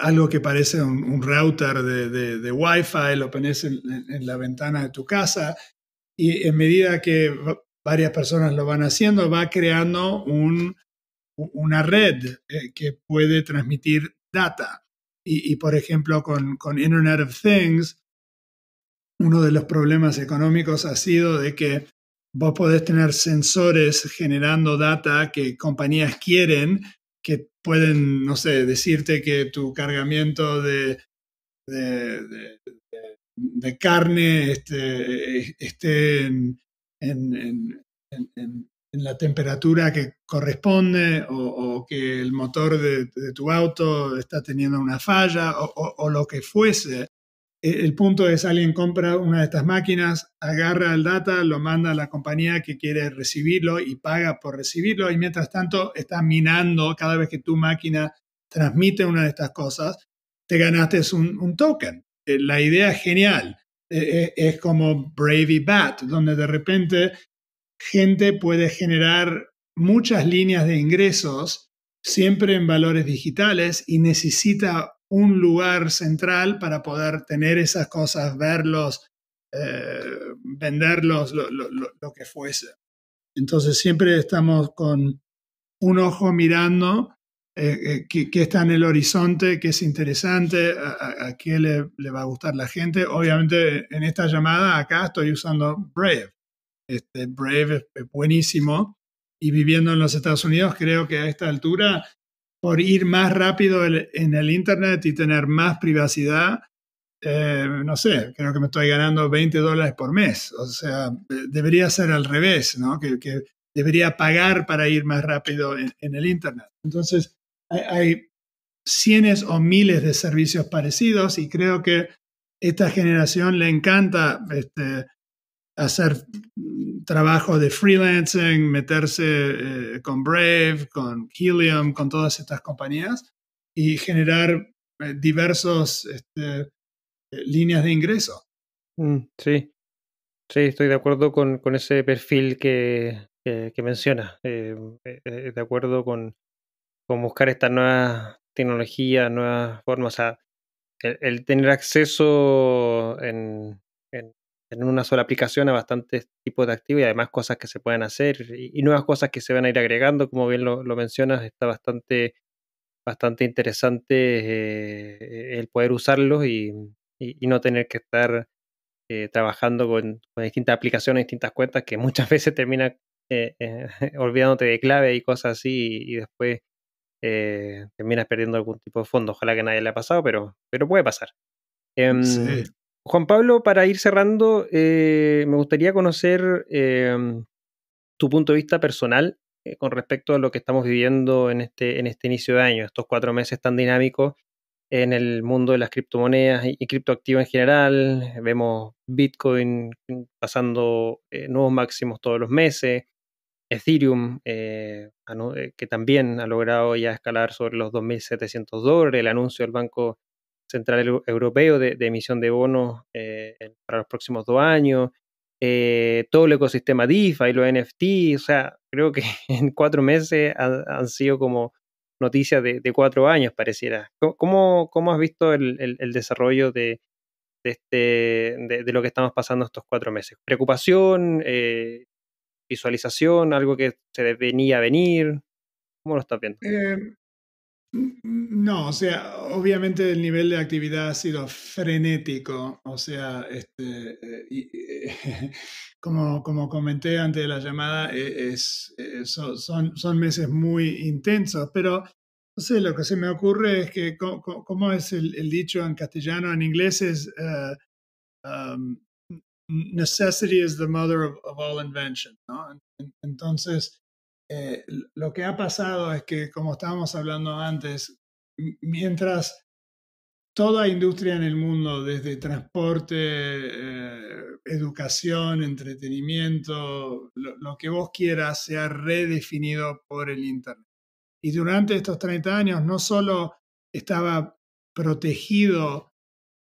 algo que parece un, router de, de, Wi-Fi, lo pones en la ventana de tu casa y en medida que varias personas lo van haciendo, va creando un una red eh, que puede transmitir data. Y, por ejemplo, con, Internet of Things, uno de los problemas económicos ha sido de que vos podés tener sensores generando data que compañías quieren, que pueden, no sé, decirte que tu cargamiento de, de, carne este, eh, esté en en la temperatura que corresponde o, que el motor de, tu auto está teniendo una falla o, lo que fuese. E, el punto es, alguien compra una de estas máquinas, agarra el data, lo manda a la compañía que quiere recibirlo y paga por recibirlo y mientras tanto está minando cada vez que tu máquina transmite una de estas cosas, te ganaste un, un token. Eh, la idea es genial. Eh, eh, es como brave Bat, donde de repente gente puede generar muchas líneas de ingresos, siempre en valores digitales, y necesita un lugar central para poder tener esas cosas, verlos, eh, venderlos, lo, que fuese. Entonces siempre estamos con un ojo mirando eh, eh, qué, está en el horizonte, qué es interesante, a, qué le, le, va a gustar la gente. Obviamente en esta llamada acá estoy usando Brave, este, Brave es buenísimo. Y viviendo en los Estados Unidos, creo que a esta altura, por ir más rápido en el Internet y tener más privacidad, eh, no sé, creo que me estoy ganando 20 dólares por mes. O sea, debería ser al revés, ¿no? Que, debería pagar para ir más rápido en, el Internet. Entonces, hay, hay cientos o miles de servicios parecidos y creo que esta generación le encanta este, hacer mm, trabajo de freelancing, meterse eh, con Brave, con Helium, con todas estas compañías y generar eh, diversas este, eh, líneas de ingreso. Mm, sí, sí, estoy de acuerdo con, ese perfil que, que, menciona. Em, de acuerdo con, buscar esta nueva tecnología, nuevas formas. O sea, el tener acceso en, en una sola aplicación a bastantes tipos de activos y además cosas que se pueden hacer y, nuevas cosas que se van a ir agregando, como bien lo, mencionas, está bastante, bastante interesante eh, el poder usarlos y, no tener que estar eh, trabajando con, distintas aplicaciones, distintas cuentas, que muchas veces termina eh, olvidándote de clave y cosas así y, después terminas perdiendo algún tipo de fondo. Ojalá que nadie le ha pasado, pero, pero puede pasar. Em, Juan Pablo, para ir cerrando, eh, me gustaría conocer eh, tu punto de vista personal eh, con respecto a lo que estamos viviendo en este, en este inicio de año, estos cuatro meses tan dinámicos en el mundo de las criptomonedas y, criptoactivos en general. Vemos Bitcoin pasando nuevos máximos todos los meses, Ethereum, que también ha logrado ya escalar sobre los 2.700 dólares, el anuncio del Banco Central Europeo de, emisión de bonos eh, para los próximos dos años, eh, todo el ecosistema DIFA y los NFT, o sea, creo que en cuatro meses han, sido como noticias de, cuatro años, pareciera. ¿Cómo, cómo has visto el, desarrollo de, este, de, lo que estamos pasando estos cuatro meses? ¿Preocupación? Eh, ¿Visualización? ¿Algo que se venía a venir? ¿Cómo lo estás viendo? Eh, Mm, no, o sea, obviamente el nivel de actividad ha sido frenético, o sea, este, eh, eh, como, como comenté antes de la llamada, e, es, eh, son, son meses muy intensos, pero no sé, lo que se me ocurre es que, como es el, dicho en castellano? En inglés es, um, necessity is the mother of, of all invention, ¿no? Entonces, eh, lo que ha pasado es que, como estábamos hablando antes, mientras toda industria en el mundo, desde transporte, eh, educación, entretenimiento, lo, que vos quieras, se ha redefinido por el Internet. Y durante estos 30 años no solo estaba protegido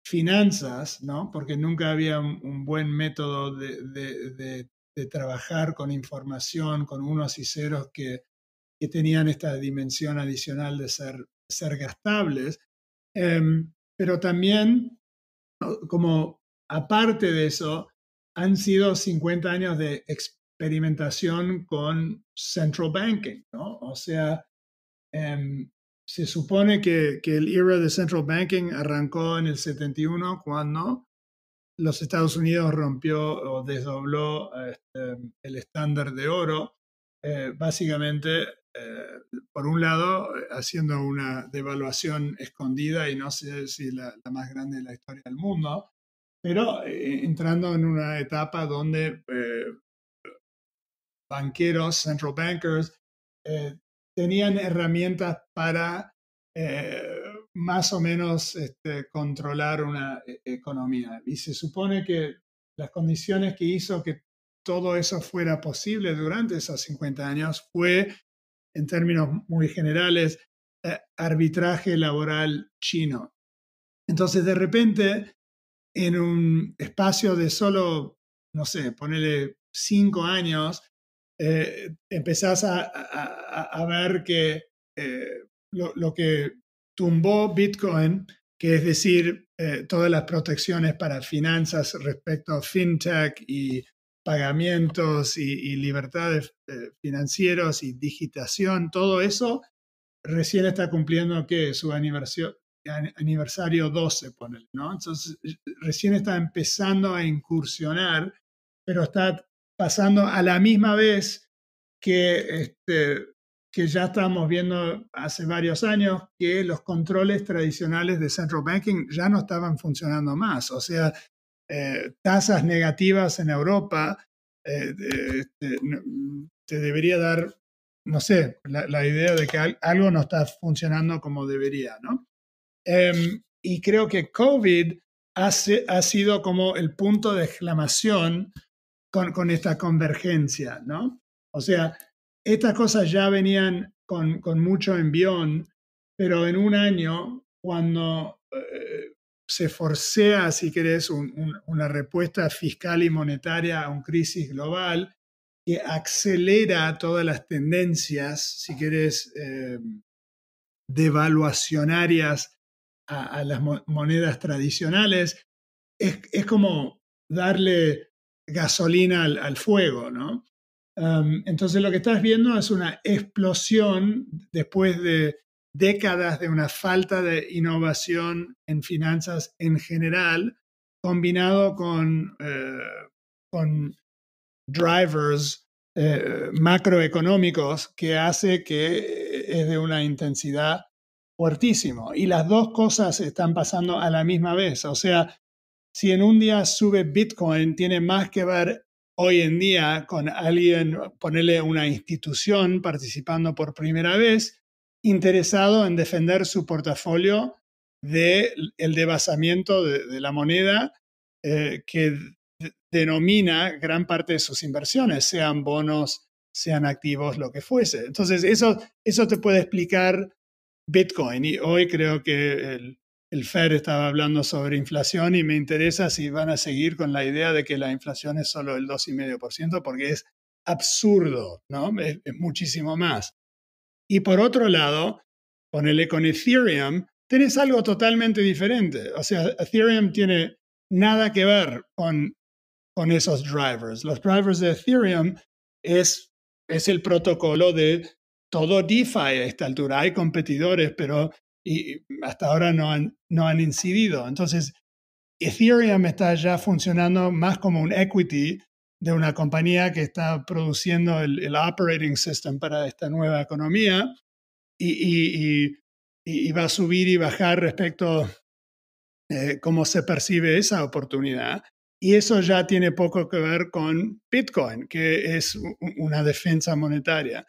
finanzas, ¿no? porque nunca había un, buen método de, de de trabajar con información, con unos y ceros que, que tenían esta dimensión adicional de ser, ser gastables. Em, pero también, como aparte de eso, han sido 50 años de experimentación con central banking, ¿no? O sea, em, se supone que, el era de central banking arrancó en el 71 cuando los Estados Unidos rompió o desdobló este, el estándar de oro, eh, básicamente, eh, por un lado, haciendo una devaluación escondida y no sé si la, la más grande de la historia del mundo, pero eh, entrando en una etapa donde banqueros, central bankers, tenían herramientas para más o menos este, controlar una eh, economía. Y se supone que las condiciones que hizo que todo eso fuera posible durante esos 50 años fue, en términos muy generales, arbitraje laboral chino. Entonces, de repente, en un espacio de solo, no sé, ponele cinco años, eh, empezás a, ver que eh, lo, que tumbó Bitcoin, que es decir, eh, todas las protecciones para finanzas respecto a fintech y pagamientos y, libertades eh, financieras y digitación, todo eso recién está cumpliendo que su aniversario, aniversario 12, ponele, ¿no? Entonces, eh, recién está empezando a incursionar, pero está pasando a la misma vez que este, que ya estábamos viendo hace varios años que los controles tradicionales de central banking ya no estaban funcionando más. O sea, eh, tasas negativas en Europa eh, este, te, debería dar, no sé, la, idea de que algo no está funcionando como debería, ¿no? Em, y creo que COVID ha, sido como el punto de exclamación con, con esta convergencia, ¿no? O sea, estas cosas ya venían con, mucho envión, pero en un año, cuando eh, se forcea, si querés, una respuesta fiscal y monetaria a una crisis global que acelera todas las tendencias, si querés, eh, devaluacionarias a, las monedas tradicionales, es, como darle gasolina al fuego, ¿no? Em, entonces lo que estás viendo es una explosión después de décadas de una falta de innovación en finanzas en general, combinado con, eh, con drivers eh, macroeconómicos que hace que eh, es de una intensidad fuertísimo. Y las dos cosas están pasando a la misma vez. O sea, si en un día sube Bitcoin, tiene más que ver hoy en día con alguien, ponerle una institución participando por primera vez, interesado en defender su portafolio del de devasamiento de, de, la moneda eh, que denomina gran parte de sus inversiones, sean bonos, sean activos, lo que fuese. Entonces, eso, eso te puede explicar Bitcoin. Y hoy creo que el, el FED estaba hablando sobre inflación y me interesa si van a seguir con la idea de que la inflación es solo el 2,5%, porque es absurdo, ¿no? Es, muchísimo más. Y por otro lado, ponele con Ethereum, tenés algo totalmente diferente. O sea, Ethereum tiene nada que ver con, con esos drivers. Los drivers de Ethereum es, es el protocolo de todo DeFi a esta altura. Hay competidores, pero y hasta ahora no han, no han incidido. Entonces, Ethereum está ya funcionando más como un equity de una compañía que está produciendo el, operating system para esta nueva economía y, y, va a subir y bajar respecto eh, cómo se percibe esa oportunidad. Y eso ya tiene poco que ver con Bitcoin, que es una defensa monetaria.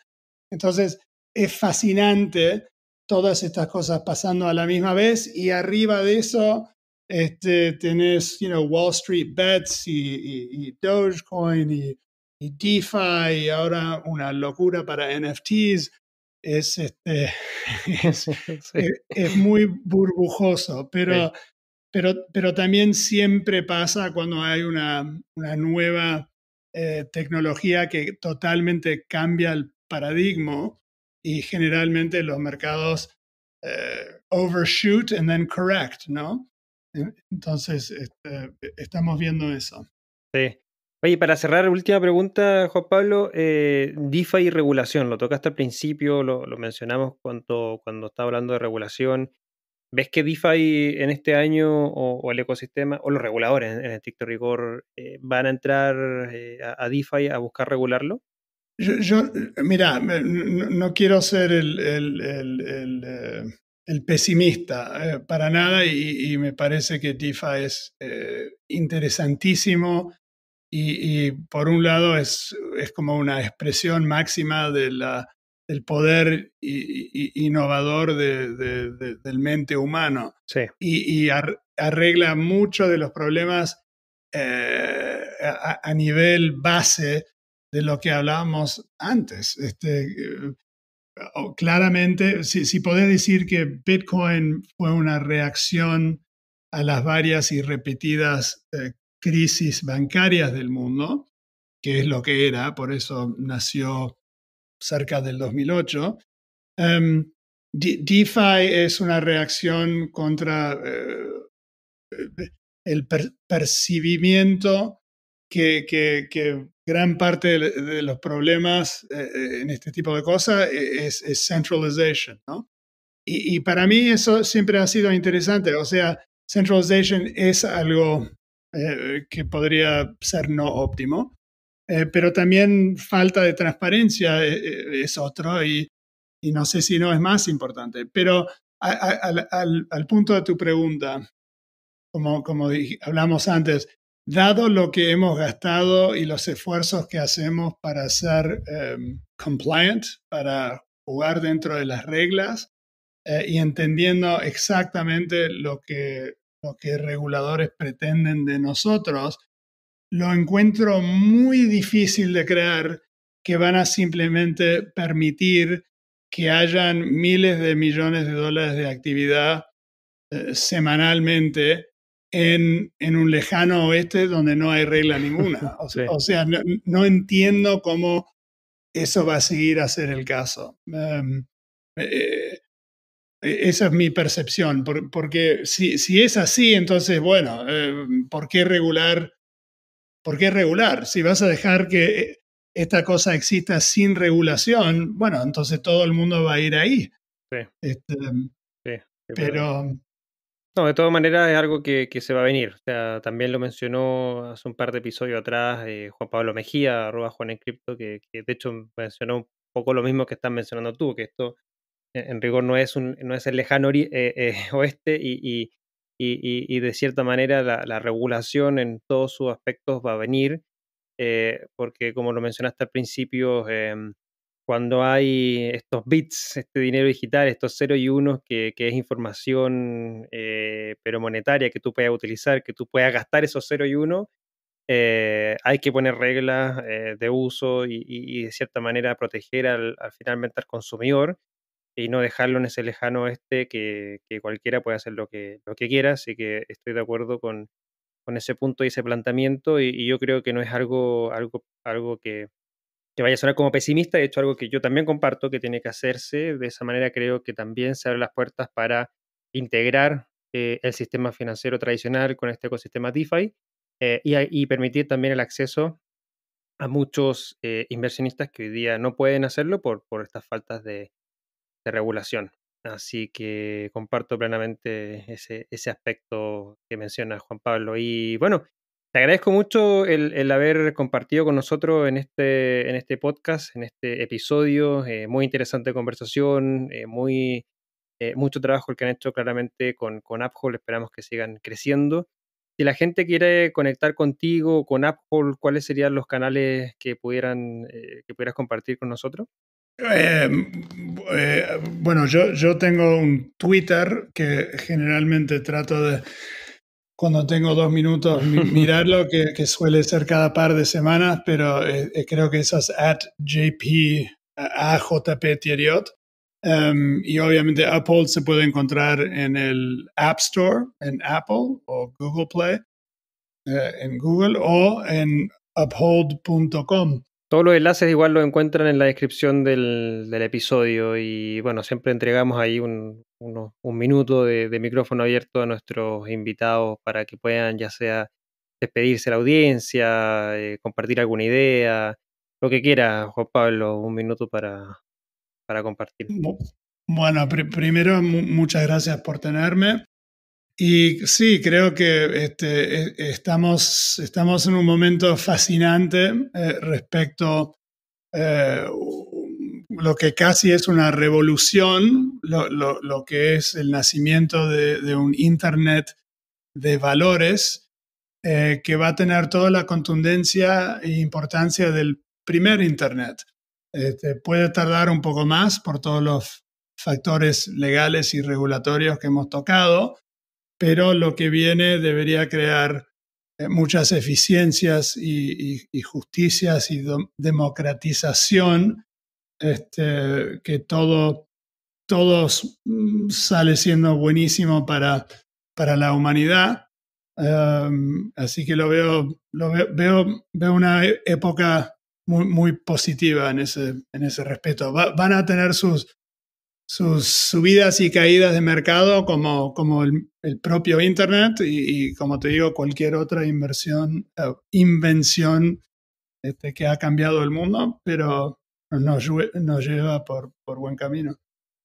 Entonces, es fascinante todas estas cosas pasando a la misma vez y arriba de eso este, tenés you know, Wall Street Bets y, Dogecoin y, DeFi y ahora una locura para NFTs. Este, es, es, muy burbujoso, pero, pero, pero también siempre pasa cuando hay una, nueva eh, tecnología que totalmente cambia el paradigma y generalmente los mercados eh, overshoot and then correct, ¿no? Entonces, este, estamos viendo eso. Sí. Oye, para cerrar, última pregunta, Juan Pablo. Eh, DeFi y regulación, lo tocaste al principio, lo, mencionamos cuando, cuando estaba hablando de regulación. ¿Ves que DeFi en este año o, el ecosistema o los reguladores en, el estricto rigor eh, van a entrar a, DeFi a buscar regularlo? Yo, mira, no, quiero ser el, eh, pesimista eh, para nada y, me parece que Tifa es eh, interesantísimo y, por un lado es, como una expresión máxima de del poder innovador de, del mente humano sí. y, arregla muchos de los problemas a nivel base de lo que hablábamos antes. Este, eh, claramente, si, si podés decir que Bitcoin fue una reacción a las varias y repetidas eh, crisis bancarias del mundo, que es lo que era, por eso nació cerca del 2008. Em, DeFi es una reacción contra eh, el percibimiento que, gran parte de, los problemas eh, eh, en este tipo de cosas eh, es, centralización centralization, ¿no? Y, para mí eso siempre ha sido interesante, o sea, centralization es algo que podría ser no óptimo, pero también falta de transparencia es otro y, no sé si no es más importante, pero al, punto de tu pregunta, como, como, hablamos antes, dado lo que hemos gastado y los esfuerzos que hacemos para ser em, compliant, para jugar dentro de las reglas eh, y entendiendo exactamente lo que, lo reguladores pretenden de nosotros, lo encuentro muy difícil de creer que van a simplemente permitir que hayan miles de millones de dólares de actividad eh, semanalmente en, un lejano oeste donde no hay regla ninguna. O, o sea, no, entiendo cómo eso va a seguir a ser el caso. Em, eh, eh, esa es mi percepción, porque si, si, es así, entonces, bueno, em, ¿por qué regular? ¿Por qué regular? Si vas a dejar que eh, esta cosa exista sin regulación, bueno, entonces todo el mundo va a ir ahí. Sí. Este, em, sí, pero, no, de todas maneras es algo que, se va a venir. O sea, también lo mencionó hace un par de episodios atrás eh, Juan Pablo Mejía, arroba Juan en que, de hecho mencionó un poco lo mismo que estás mencionando tú, que esto e, en rigor no es, un, no es el lejano eh, eh, oeste y, de cierta manera la, la, regulación en todos sus aspectos va a venir, porque como lo mencionaste al principio, em, cuando hay estos bits, este dinero digital, estos ceros y unos, que, que es información eh, pero monetaria que tú puedas utilizar, que tú puedas gastar esos ceros y unos, eh, hay que poner reglas eh, de uso y, de cierta manera proteger al, finalmente al consumidor y no dejarlo en ese lejano este que, cualquiera puede hacer lo que, lo que quiera, así que estoy de acuerdo con, con ese punto y ese planteamiento y, y yo creo que no es algo, algo, algo que, que vaya a sonar como pesimista, de hecho algo que yo también comparto que tiene que hacerse, de esa manera creo que también se abren las puertas para integrar eh, el sistema financiero tradicional con este ecosistema DeFi eh, y, permitir también el acceso a muchos eh, inversionistas que hoy día no pueden hacerlo por, por estas faltas de, regulación. Así que comparto plenamente ese, ese aspecto que menciona Juan Pablo. Y bueno, te agradezco mucho el, haber compartido con nosotros en este, en este podcast, en este episodio. Eh, muy interesante conversación, eh, muy, eh, mucho trabajo el que han hecho claramente con, con Esperamos que sigan creciendo. Si la gente quiere conectar contigo, con Apple, ¿cuáles serían los canales que, pudieran, que pudieras compartir con nosotros? bueno, yo, yo tengo un Twitter que generalmente trato de cuando tengo dos minutos mirarlo, que, suele ser cada par de semanas, pero eh, eh, creo que eso es at JP, eh, jp em, y obviamente Uphold se puede encontrar en el App Store, en Apple o Google Play, en Google o en uphold.com. Todos los enlaces igual los encuentran en la descripción del, episodio y bueno, siempre entregamos ahí un, minuto de, micrófono abierto a nuestros invitados para que puedan ya sea despedirse de la audiencia, eh, compartir alguna idea, lo que quiera, Juan Pablo, un minuto para, compartir. Bueno, primero muchas gracias por tenerme. Y sí, creo que este, e, estamos, en un momento fascinante eh, respecto eh, lo que casi es una revolución, lo, que es el nacimiento de, un Internet de valores eh, que va a tener toda la contundencia e importancia del primer Internet. Este, puede tardar un poco más por todos los factores legales y regulatorios que hemos tocado, pero lo que viene debería crear eh, muchas eficiencias y, justicias y democratización, este, que todo, mm, sale siendo buenísimo para, para la humanidad. así que lo veo, veo, una e-, época muy, muy, positiva en ese, en ese respeto. van a tener sus, sus subidas y caídas de mercado como, como el, propio Internet y, como te digo, cualquier otra inversión, eh, invención este, que ha cambiado el mundo, pero nos, lleva por, por buen camino.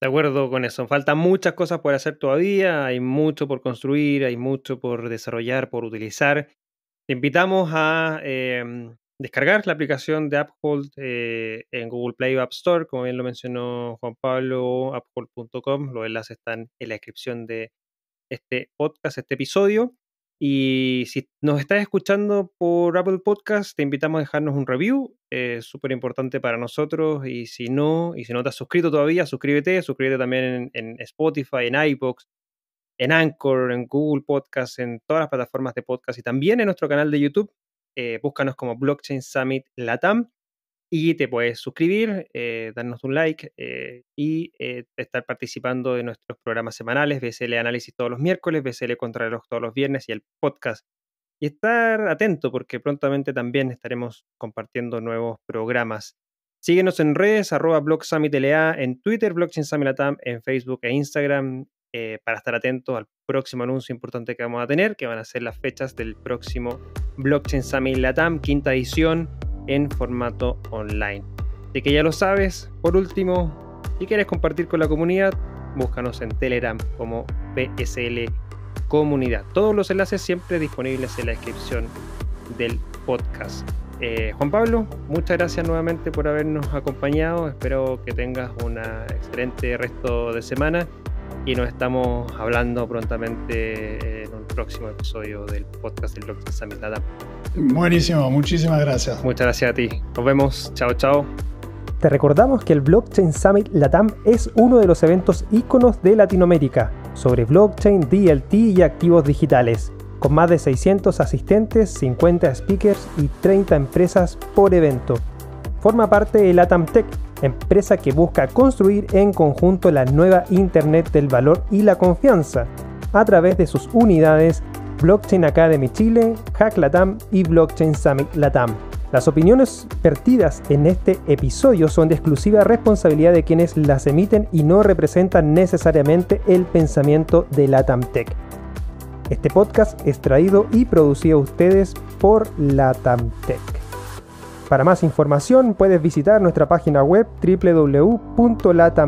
De acuerdo con eso. Faltan muchas cosas por hacer todavía, hay mucho por construir, hay mucho por desarrollar, por utilizar. Te invitamos a em, descargar la aplicación de App Hold eh, en Google Play App Store, como bien lo mencionó Juan Pablo, apphold.com, los enlaces están en la descripción de este podcast, este episodio. Y si nos estás escuchando por Apple Podcast, te invitamos a dejarnos un review, es eh, súper importante para nosotros. Y si no, y si no te has suscrito todavía, suscríbete, suscríbete también en, Spotify, en iBox, en Anchor, en Google Podcast, en todas las plataformas de podcast y también en nuestro canal de YouTube, eh, búscanos como Blockchain Summit Latam y te puedes suscribir, eh, darnos un like eh, y estar participando de nuestros programas semanales, BSL Análisis todos los miércoles, BSL Contrarreloj todos los viernes y el podcast. Y estar atento porque prontamente también estaremos compartiendo nuevos programas. Síguenos en redes, arroba Blog en Twitter, Blockchain Summit Latam, en Facebook e Instagram. Eh, para estar atentos al próximo anuncio importante que vamos a tener, que van a ser las fechas del próximo Blockchain Summit Latam, quinta edición en formato online. De que ya lo sabes, por último, si quieres compartir con la comunidad, búscanos en Telegram como PSL Comunidad. Todos los enlaces siempre disponibles en la descripción del podcast. Eh, Juan Pablo, muchas gracias nuevamente por habernos acompañado. Espero que tengas un excelente resto de semana y nos estamos hablando prontamente eh, en un próximo episodio del podcast del Summit LATAM. Buenísimo, muchísimas gracias. Muchas gracias a ti. Nos vemos. Chao, chao. Te recordamos que el Blockchain Summit LATAM es uno de los eventos íconos de Latinoamérica sobre blockchain, DLT y activos digitales, con más de 600 asistentes, 50 speakers y 30 empresas por evento. Forma parte de LATAM Tech, empresa que busca construir en conjunto la nueva Internet del Valor y la Confianza a través de sus unidades Blockchain Academy Chile, Hack Latam y Blockchain Summit Latam. Las opiniones vertidas en este episodio son de exclusiva responsabilidad de quienes las emiten y no representan necesariamente el pensamiento de Latam Este podcast es traído y producido a ustedes por Latam Tech. Para más información puedes visitar nuestra página web www.latamtech.la.